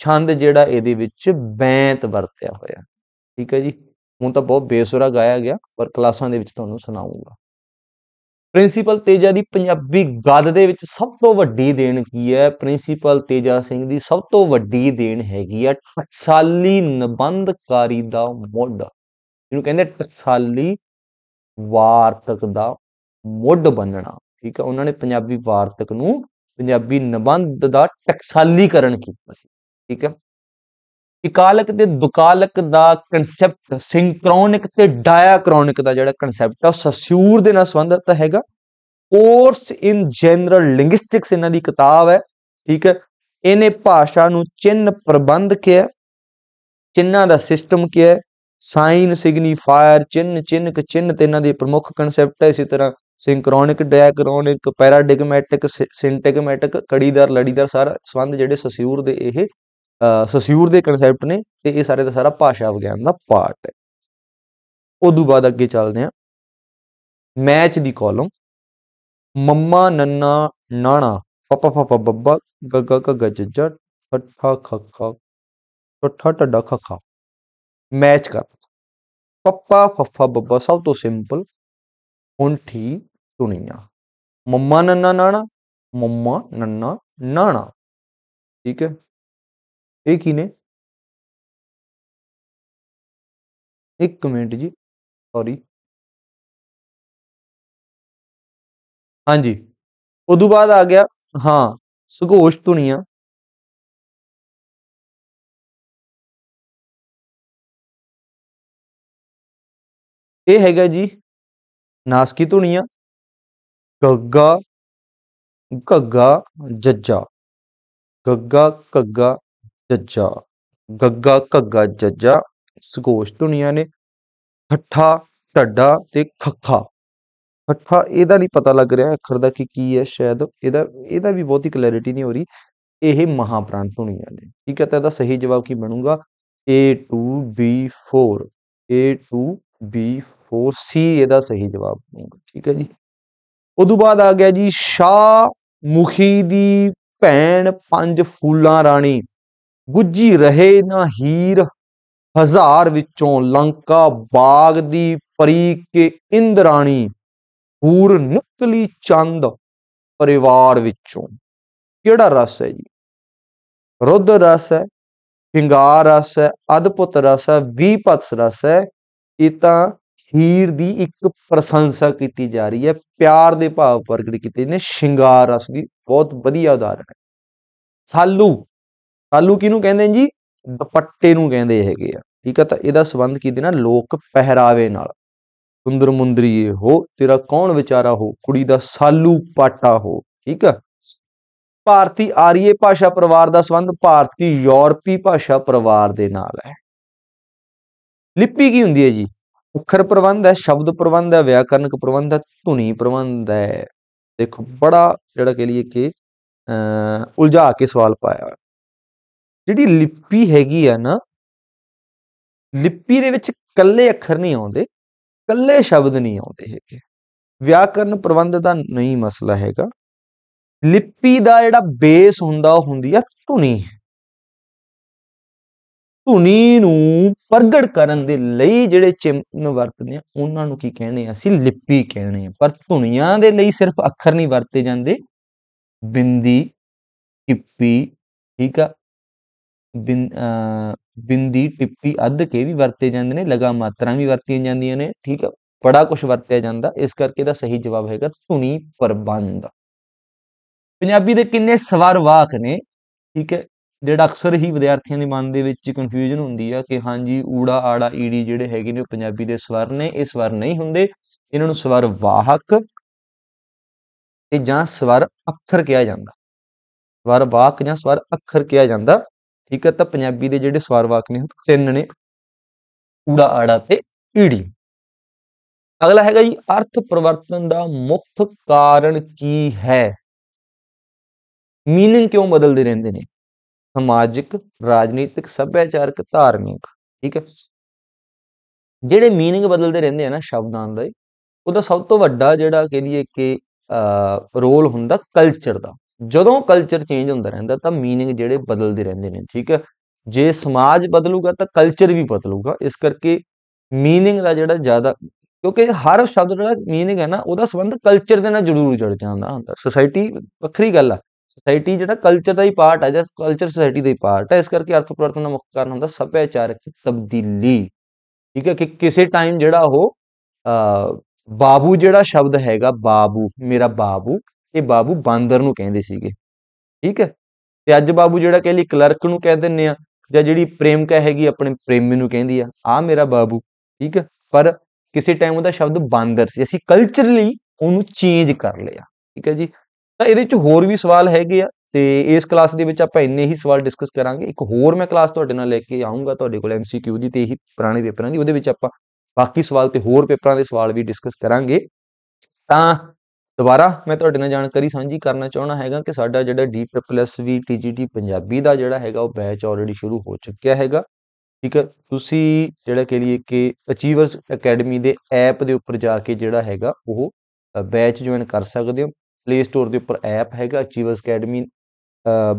ਛੰਦ ਜਿਹੜਾ ਇਹਦੇ ਵਿੱਚ ਬੈਂਤ ਵਰਤਿਆ ਹੋਇਆ ਠੀਕ ਹੈ ਜੀ ਹੁਣ ਤਾਂ ਬਹੁਤ ਬੇਸੁਰਾ ਗਾਇਆ ਗਿਆ ਪਰ ਕਲਾਸਾਂ ਦੇ ਵਿੱਚ ਤੁਹਾਨੂੰ ਸੁਣਾਉਂਗਾ ਪ੍ਰਿੰਸੀਪਲ ਤੇਜਾ ਦੀ ਪੰਜਾਬੀ ਗੱਦ ਦੇ ਵਿੱਚ ਸਭ ਤੋਂ ਵੱਡੀ ਦੇਣ ਕੀ ਹੈ ਪ੍ਰਿੰਸੀਪਲ ਤੇਜਾ ਸਿੰਘ ਦੀ ਸਭ ਤੋਂ ਵੱਡੀ ਦੇਣ ਹੈਗੀ ਆ ਟਕਸਾਲੀ ਨਿਬੰਧਕਾਰੀ ਦਾ ਮੁੱਢ ਇਹਨੂੰ ਕਹਿੰਦੇ ਟਕਸਾਲੀ ਵਾਰਤਕ ਦਾ ਮੁੱਢ ਬੰਨਣਾ ਠੀਕ ਹੈ ਉਹਨਾਂ ਨੇ ਪੰਜਾਬੀ ਵਾਰਤਕ ਨੂੰ ਪੰਜਾਬੀ ਨਿਬੰਧ ਦਾ ਟਕਸਾਲੀਕਰਨ ਕੀਤਾ ਸੀ ਠੀਕ ਹੈ ਇਕਾਲਕ ਤੇ ਦੁਕਾਲਕ ਦਾ ਕਨਸੈਪਟ ਸਿੰਕਰੋਨਿਕ ਤੇ ਡਾਇਆਕ੍ਰੋਨਿਕ ਦਾ ਜਿਹੜਾ ਕਨਸੈਪਟ ਆ ਸਸਿਊਰ ਦੇ ਨਾਲ ਸੰਬੰਧਿਤ ਹੈਗਾ ਕੋਰਸ ਇਨ ਜਨਰਲ ਲਿੰਗੁਇਸਟਿਕਸ ਇਹਨਾਂ ਦੀ ਕਿਤਾਬ ਹੈ ਠੀਕ ਹੈ ਇਹਨੇ ਭਾਸ਼ਾ ਨੂੰ ਚਿੰਨ ਪ੍ਰਬੰਧ ਕਿਹਾ ਚਿੰਨਾਂ ਦਾ ਸਿਸਟਮ ਕਿਹਾ ਸਾਈਨ ਸਿਗਨੀਫਾਇਰ ਚਿੰਨ ਚਿੰਨਕ ਚਿੰਨ ਤੇ ਇਹਨਾਂ ਦੇ ਪ੍ਰਮੁੱਖ ਕਨਸੈਪਟ ਹੈ ਇਸੇ ਤਰ੍ਹਾਂ ਸਿੰਕਰੋਨਿਕ ਡਾਇਕਰੋਨਿਕ ਪੈਰਾਡਿਗਮੈਟਿਕ ਸਿੰਟੈਗਮੈਟਿਕ ਕੜੀਦਾਰ ਲੜੀਦਾਰ ਸਾਰਾ ਸੰਬੰਧ ਜਿਹੜੇ ਸਸਿਉਰ ਦੇ ਇਹ ਸਸਿਉਰ ਦੇ ਕਨਸੈਪਟ ਨੇ ਤੇ ਇਹ ਸਾਰੇ ਦਾ ਸਾਰਾ ਭਾਸ਼ਾ ਵਿਗਿਆਨ ਦਾ ਪਾਰਟ ਹੈ ਉਦੋਂ ਬਾਅਦ ਅੱਗੇ ਚੱਲਦੇ ਆ ਮੈਚ ਦੀ ਕਾਲਮ ਮੰਮਾ ਨੰਨਾ ਨਾਣਾ ਪਪਾ ਪਪਾ ਬੱਬਾ ਗੱਗਾ ਕ ਖ ਠੱਠਾ ਖੱਖਾ ਠੱਠਾ ਖ ਖ ਮੈਚ ਕਰ ਪਪਾ ਫਫਾ ਬੱਬਾ ਸਭ ਤੋਂ ਸਿੰਪਲ ਠੀਕ सुनिया मम्मा नन्ना नाना मम्मा नन्ना नाना ठीक है एक ही ने एक मिनट जी सॉरी हाँ जी उदू बाद आ गया हाँ सुघोष धुनिया ये हैगा जी नासकी धुनिया ਗੱਗਾ ਗੱਗਾ ਜੱਜਾ ਗੱਗਾ ਕੱਗਾ ਜੱਜਾ ਗੱਗਾ ਕੱਗਾ ਜੱਜਾ ਸਗੋਸ਼ ਧੁਨੀਆਂ ਨੇ ਠੱਠਾ ਢੱਡਾ ਤੇ ਖੱਖਾ ਖੱਖਾ ਇਹਦਾ ਨਹੀਂ ਪਤਾ ਲੱਗ ਰਿਹਾ ਅੱਖਰ ਦਾ ਕੀ ਕੀ ਹੈ ਸ਼ਾਇਦ ਇਹਦਾ ਇਹਦਾ ਵੀ ਬਹੁਤੀ ਕਲੈਰਿਟੀ ਨਹੀਂ ਹੋ ਰਹੀ ਇਹ ਮਹਾਪ੍ਰਾਣ ਧੁਨੀਆਂ ਨੇ ਠੀਕ ਹੈ ਤਾਂ ਇਹਦਾ ਸਹੀ ਜਵਾਬ ਕੀ ਬਣੂਗਾ A2B4 B4 C ਇਹਦਾ ਸਹੀ ਜਵਾਬ ਬਣੂਗਾ ਠੀਕ ਹੈ ਜੀ ਉਦੋਂ ਬਾਅਦ ਆ ਗਿਆ ਜੀ ਸ਼ਾ ਮੁਖੀ ਦੀ ਭੈਣ ਪੰਜ ਫੂਲਾਂ ਰਾਣੀ ਗੁੱਜੀ ਰਹੇ ਨਾ ਹੀਰ ਹਜ਼ਾਰ ਵਿੱਚੋਂ ਲੰਕਾ ਬਾਗ ਦੀ ਪਰੀ ਕੇ ਇੰਦਰਾਣੀ ਪੂਰ ਨਿਕਲੀ ਚੰਦ ਪਰਿਵਾਰ ਵਿੱਚੋਂ ਕਿਹੜਾ ਰਸ ਹੈ ਜੀ ਰੁੱਧ ਰਸ ਹੈ ਹਿੰਗਾਰ ਰਸ ਹੈ ਅਦਭੁਤ ਰਸ ਹੈ ਵੀਪਤਸ ਰਸ ਹੈ ਇਹ ਤਾਂ ਹੀਰ ਦੀ ਇੱਕ ਪ੍ਰਸ਼ੰਸਾ ਕੀਤੀ ਜਾ ਰਹੀ ਹੈ ਪਿਆਰ ਦੇ ਭਾਵ ਪ੍ਰਗਟ ਕੀਤੇ ਨੇ ਸ਼ਿੰਗਾਰ ਰਸ ਦੀ ਬਹੁਤ ਵਧੀਆ ਉਦਾਹਰਣ ਹੈ ਸਾਲੂ ਸਾਲੂ ਕਿਹਨੂੰ ਕਹਿੰਦੇ ਜੀ ਦੁਪੱਟੇ ਨੂੰ ਕਹਿੰਦੇ ਹੈਗੇ ਆ ਠੀਕ ਆ ਤਾਂ ਇਹਦਾ ਸਬੰਧ ਦੇ ਨਾਲ ਲੋਕ ਪਹਿਰਾਵੇ ਨਾਲ ਸੁੰਦਰ ਮੁੰਦਰੀਏ ਹੋ ਤੇਰਾ ਕੌਣ ਵਿਚਾਰਾ ਹੋ ਕੁੜੀ ਦਾ ਸਾਲੂ ਪਾਟਾ ਹੋ ਠੀਕ ਆ ਭਾਰਤੀ ਆਰੀਏ ਭਾਸ਼ਾ ਪਰਿਵਾਰ ਦਾ ਸਬੰਧ ਭਾਰਤੀ ਯੂਰਪੀ ਭਾਸ਼ਾ ਪਰਿਵਾਰ ਦੇ ਨਾਲ ਹੈ ਲਿਪੀ ਕੀ ਹੁੰਦੀ ਹੈ ਜੀ ਅੱਖਰ ਪ੍ਰਬੰਧ ਹੈ ਸ਼ਬਦ ਪ੍ਰਬੰਧ ਹੈ ਵਿਆਕਰਨਕ ਪ੍ਰਬੰਧ ਹੈ ਧੁਨੀ ਪ੍ਰਬੰਧ ਹੈ ਦੇਖੋ ਬੜਾ ਜਿਹੜਾ ਕਿ ਲਈ ਕਿ ਉਲਝਾ ਕੇ ਸਵਾਲ ਪਾਇਆ ਜਿਹੜੀ ਲਿਪੀ ਹੈਗੀ ਆ ਨਾ ਲਿਪੀ ਦੇ ਵਿੱਚ ਕੱਲੇ ਅੱਖਰ ਨਹੀਂ ਆਉਂਦੇ ਕੱਲੇ ਸ਼ਬਦ ਨਹੀਂ ਆਉਂਦੇ ਹੈਗੇ ਵਿਆਕਰਨ ਪ੍ਰਬੰਧ ਦਾ ਨਹੀਂ ਮਸਲਾ ਹੈਗਾ ਲਿਪੀ ਦਾ ਜਿਹੜਾ ਬੇਸ ਹੁੰਦਾ ਉਹ ਹੁੰਦੀ ਆ ਧੁਨੀ ਧੁਨੀ ਨੂੰ ਪ੍ਰਗਟ ਕਰਨ ਦੇ ਲਈ ਜਿਹੜੇ ਚਿੰਨ ਵਰਤਦੇ ਆ ਉਹਨਾਂ ਨੂੰ ਕੀ ਕਹਿੰਦੇ ਆ ਅਸੀਂ ਲਿਪੀ ਕਹਿੰਦੇ ਆ ਪਰ ਧੁਨੀਆਂ ਦੇ ਲਈ ਸਿਰਫ ਅੱਖਰ ਨਹੀਂ ਵਰਤੇ ਜਾਂਦੇ ਬਿੰਦੀ ਟਿੱਪੀ ਠੀਕ ਆ ਬਿੰਦੀ ਟਿੱਪੀ ਅੱਧ ਕੇ ਵੀ ਵਰਤੇ ਜਾਂਦੇ ਨੇ ਲਗਾ ਮਾਤਰਾ ਵੀ ਵਰਤੀਆਂ ਜਾਂਦੀਆਂ ਨੇ ਠੀਕ ਆ ਬੜਾ ਕੁਝ ਵਰਤਿਆ ਜਾਂਦਾ ਇਸ ਕਰਕੇ ਦਾ ਸਹੀ ਜਵਾਬ ਹੈਗਾ ਧੁਨੀ ਪ੍ਰਬੰਧ ਪੰਜਾਬੀ ਦੇ ਕਿੰਨੇ ਸਵਰ ਵਾਕ ਨੇ ਠੀਕ ਹੈ ਜਿਹੜਾ ਅਕਸਰ ਹੀ ਵਿਦਿਆਰਥੀਆਂ ਦੇ ਮਨ ਦੇ ਵਿੱਚ ਕਨਫਿਊਜ਼ਨ ਹੁੰਦੀ ਆ ਕਿ ਹਾਂਜੀ ਊੜਾ ਆੜਾ ਈੜੀ ਜਿਹੜੇ ਹੈਗੇ ਨੇ ਉਹ ਪੰਜਾਬੀ ਦੇ ਸਵਰ ਨੇ ਇਹ ਸਵਰ ਨਹੀਂ ਹੁੰਦੇ ਇਹਨਾਂ ਨੂੰ ਸਵਰ ਵਾਹਕ ਤੇ ਜਾਂ ਸਵਰ ਅੱਖਰ ਕਿਹਾ ਜਾਂਦਾ ਸਵਰ ਵਾਕ ਜਾਂ ਸਵਰ ਅੱਖਰ ਕਿਹਾ ਜਾਂਦਾ ਠੀਕ ਹੈ ਤਾਂ ਪੰਜਾਬੀ ਦੇ ਜਿਹੜੇ ਸਵਰ ਵਾਕ ਨੇ ਤਿੰਨ ਨੇ ਊੜਾ ਆੜਾ ਤੇ ਈੜੀ ਅਗਲਾ ਹੈਗਾ ਜੀ ਅਰਥ ਪਰਿਵਰਤਨ ਦਾ ਮੁੱਖ ਕਾਰਨ ਕੀ ਹੈ ਮੀਨਿੰਗ ਕਿਉਂ ਬਦਲਦੇ ਰਹਿੰਦੇ ਨੇ ਸਮਾਜਿਕ ਰਾਜਨੀਤਿਕ ਸੱਭਿਆਚਾਰਕ ਧਾਰਮਿਕ ਠੀਕ ਹੈ ਜਿਹੜੇ मीनिंग ਬਦਲਦੇ ਰਹਿੰਦੇ ਆ ਨਾ ਸ਼ਬਦਾਂ ਦਾ ਉਹਦਾ ਸਭ ਤੋਂ ਵੱਡਾ ਜਿਹੜਾ ਕਹਿ ਲਈਏ ਕਿ ਰੋਲ ਹੁੰਦਾ ਕਲਚਰ ਦਾ ਜਦੋਂ ਕਲਚਰ ਚੇਂਜ ਹੁੰਦਾ ਰਹਿੰਦਾ ਤਾਂ मीनिंग ਜਿਹੜੇ ਬਦਲਦੇ ਰਹਿੰਦੇ ਨੇ ਠੀਕ ਹੈ ਜੇ ਸਮਾਜ ਬਦਲੂਗਾ ਤਾਂ ਕਲਚਰ ਵੀ ਬਦਲੂਗਾ ਇਸ ਕਰਕੇ मीनिंग ਦਾ ਜਿਹੜਾ ਜ਼ਿਆਦਾ ਕਿਉਂਕਿ ਹਰ ਸ਼ਬਦ ਜਿਹੜਾ मीनिंग ਹੈ ਨਾ ਉਹਦਾ ਸੰਬੰਧ ਕਲਚਰ ਦੇ ਨਾਲ ਜ਼ਰੂਰ ਜੁੜ ਜਾਂਦਾ ਹੁੰਦਾ ਸੋਸਾਇਟੀ ਵੱਖਰੀ ਗੱਲ ਆ ਸੋਸਾਇਟੀ ਜਿਹੜਾ ਕਲਚਰ ਦਾ ਹੀ ਪਾਰਟ ਹੈ ਜਾਂ ਕਲਚਰ ਸੋਸਾਇਟੀ ਦਾ ਹੀ ਪਾਰਟ ਹੈ ਇਸ ਕਰਕੇ ਅਰਥ ਪਰਿਵਰਤਨ ਦਾ ਮੁੱਖ ਕਾਰਨ ਹੁੰਦਾ ਸੱਭਿਆਚਾਰਕ ਤਬਦੀਲੀ ਠੀਕ ਹੈ ਕਿ ਕਿਸੇ ਟਾਈਮ ਜਿਹੜਾ ਉਹ ਬਾਬੂ ਜਿਹੜਾ ਸ਼ਬਦ ਹੈਗਾ ਬਾਬੂ ਮੇਰਾ ਬਾਬੂ ਇਹ ਬਾਬੂ ਬਾਂਦਰ ਨੂੰ ਕਹਿੰਦੇ ਸੀਗੇ ਠੀਕ ਹੈ ਤੇ ਅੱਜ ਬਾਬੂ ਜਿਹੜਾ ਕਹੇ ਲਈ ਕਲਰਕ ਨੂੰ ਕਹਿ ਦਿੰਨੇ ਆ ਜਾਂ ਜਿਹੜੀ ਪ੍ਰੇਮਕਾ ਹੈਗੀ ਆਪਣੇ ਪ੍ਰੇਮੀ ਨੂੰ ਕਹਿੰਦੀ ਆ ਆ ਮੇਰਾ ਬਾਬੂ ਠੀਕ ਹੈ ਪਰ ਕਿਸੇ ਟਾਈਮ ਉਹਦਾ ਸ਼ਬਦ ਬਾਂਦਰ ਸੀ ਅਸੀਂ ਕਲਚਰਲੀ ਉਹਨੂੰ ਚੇਂਜ ਕਰ ਲਿਆ ਠੀਕ ਹੈ ਜੀ ਤਾਂ ਇਹਦੇ ਵਿੱਚ ਹੋਰ ਵੀ ਸਵਾਲ ਹੈਗੇ ਆ ਤੇ ਇਸ ਕਲਾਸ ਦੇ ਵਿੱਚ ਆਪਾਂ ਇੰਨੇ ਹੀ ਸਵਾਲ ਡਿਸਕਸ ਕਰਾਂਗੇ ਇੱਕ ਹੋਰ ਮੈਂ ਕਲਾਸ ਤੁਹਾਡੇ ਨਾਲ ਲੈ ਕੇ ਆਉਂਗਾ ਤੁਹਾਡੇ ਕੋਲ ਐਮਸੀਕਿਊ ਦੀ ਤੇ ਇਹੀ ਪੁਰਾਣੇ ਪੇਪਰਾਂ ਦੀ ਉਹਦੇ ਵਿੱਚ ਆਪਾਂ ਬਾਕੀ ਸਵਾਲ ਤੇ ਹੋਰ ਪੇਪਰਾਂ ਦੇ ਸਵਾਲ ਵੀ ਡਿਸਕਸ ਕਰਾਂਗੇ ਤਾਂ ਦੁਬਾਰਾ ਮੈਂ ਤੁਹਾਡੇ ਨਾਲ ਜਾਣਕਾਰੀ ਸਾਂਝੀ ਕਰਨਾ ਚਾਹਣਾ ਹੈਗਾ ਕਿ ਸਾਡਾ ਜਿਹੜਾ D plus B TGT Punjabi ਦਾ ਜਿਹੜਾ ਹੈਗਾ ਉਹ ਬੈਚ ਆਲਰੇਡੀ ਸ਼ੁਰੂ ਹੋ ਚੁੱਕਿਆ ਹੈਗਾ ਠੀਕ ਹੈ ਤੁਸੀਂ ਜਿਹੜਾ ਕਿ ਲਈ ਕਿ ਅਚੀਵਰਸ ਅਕੈਡਮੀ ਦੇ ਐਪ ਦੇ ਉੱਪਰ ਜਾ ਕੇ ਜਿਹੜਾ ਹੈਗਾ ਉਹ ਬੈਚ ਜੁਆਇਨ ਕਰ ਸਕਦੇ ਹੋ ਪਲੇ ਸਟੋਰ ਦੇ ਉੱਪਰ ਐਪ ਹੈਗਾ achievers academy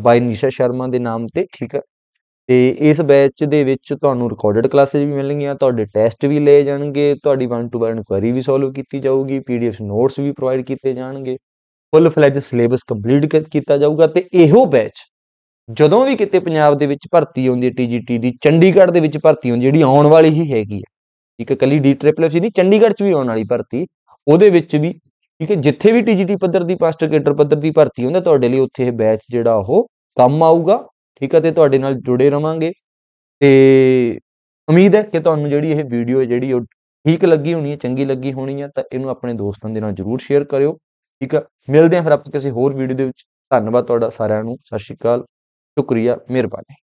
by Nisha Sharma ਦੇ ਨਾਮ ਤੇ ਠੀਕ ਹੈ ਤੇ ਇਸ ਬੈਚ ਦੇ ਵਿੱਚ ਤੁਹਾਨੂੰ ਰਿਕਾਰਡਡ ਕਲਾਸਿਸ ਵੀ ਮਿਲਣਗੀਆਂ ਤੁਹਾਡੇ ਟੈਸਟ ਵੀ ਲਏ ਜਾਣਗੇ ਤੁਹਾਡੀ 1 ਟੂ 1 ਕੁਐਰੀ ਵੀ ਸੋਲਵ ਕੀਤੀ ਜਾਊਗੀ ਪੀਡੀਐਫ ਨੋਟਸ ਵੀ ਪ੍ਰੋਵਾਈਡ ਕੀਤੇ ਜਾਣਗੇ ਫੁੱਲ ਫਲੈਜ ਸਿਲੇਬਸ ਕੰਪਲੀਟ ਕੀਤਾ ਜਾਊਗਾ ਤੇ ਇਹੋ ਬੈਚ ਜਦੋਂ ਵੀ ਕਿਤੇ ਪੰਜਾਬ ਦੇ ਵਿੱਚ ਭਰਤੀ ਆਉਂਦੀ ਹੈ ਟੀਜੀਟੀ ਦੀ ਚੰਡੀਗੜ੍ਹ ਦੇ ਵਿੱਚ ਭਰਤੀ ਹੁੰਦੀ ਜਿਹੜੀ ਆਉਣ ਵਾਲੀ ਹੀ ਹੈਗੀ ਹੈ ਇੱਕ ਕੱਲੀ ਡੀ ਟ੍ਰਿਪਲ ਐਫ ਸੀ ਨਹੀਂ ਚੰਡੀਗੜ੍ਹ 'ਚ ਵੀ ਆਉਣ ਵਾਲੀ ਭਰਤੀ ਉਹਦੇ ਵਿੱਚ ਵੀ ਕਿਉਂਕਿ ਜਿੱਥੇ ਵੀ ਟੀਜੀਟੀ ਪੱਧਰ ਦੀ ਪਾਸਟਰ ਕੇਡਰ ਪੱਧਰ ਦੀ ਭਰਤੀ ਹੁੰਦਾ ਤੁਹਾਡੇ ਲਈ ਉੱਥੇ ਇਹ ਬੈਚ ਜਿਹੜਾ ਉਹ ਕੰਮ ਆਊਗਾ ਠੀਕ ਹੈ ਤੇ ਤੁਹਾਡੇ ਨਾਲ ਜੁੜੇ ਰਵਾਂਗੇ ਤੇ ਉਮੀਦ ਹੈ ਕਿ ਤੁਹਾਨੂੰ ਜਿਹੜੀ ਇਹ ਵੀਡੀਓ ਜਿਹੜੀ ਉਹ ਠੀਕ ਲੱਗੀ ਹੋਣੀ ਹੈ ਚੰਗੀ ਲੱਗੀ ਹੋਣੀ ਹੈ ਤਾਂ ਇਹਨੂੰ ਆਪਣੇ ਦੋਸਤਾਂ ਦੇ ਨਾਲ ਜਰੂਰ ਸ਼ੇਅਰ ਕਰਿਓ ਠੀਕ ਹੈ ਮਿਲਦੇ ਹਾਂ ਫਿਰ ਆਪਾਂ ਕਿਸੇ ਹੋਰ ਵੀਡੀਓ ਦੇ ਵਿੱਚ ਧੰਨਵਾਦ ਤੁਹਾਡਾ ਸਾਰਿਆਂ ਨੂੰ ਸਤਿ ਸ਼੍ਰੀ ਅਕਾਲ ਸ਼ੁਕਰੀਆ ਮਿਹਰਬਾਨੀ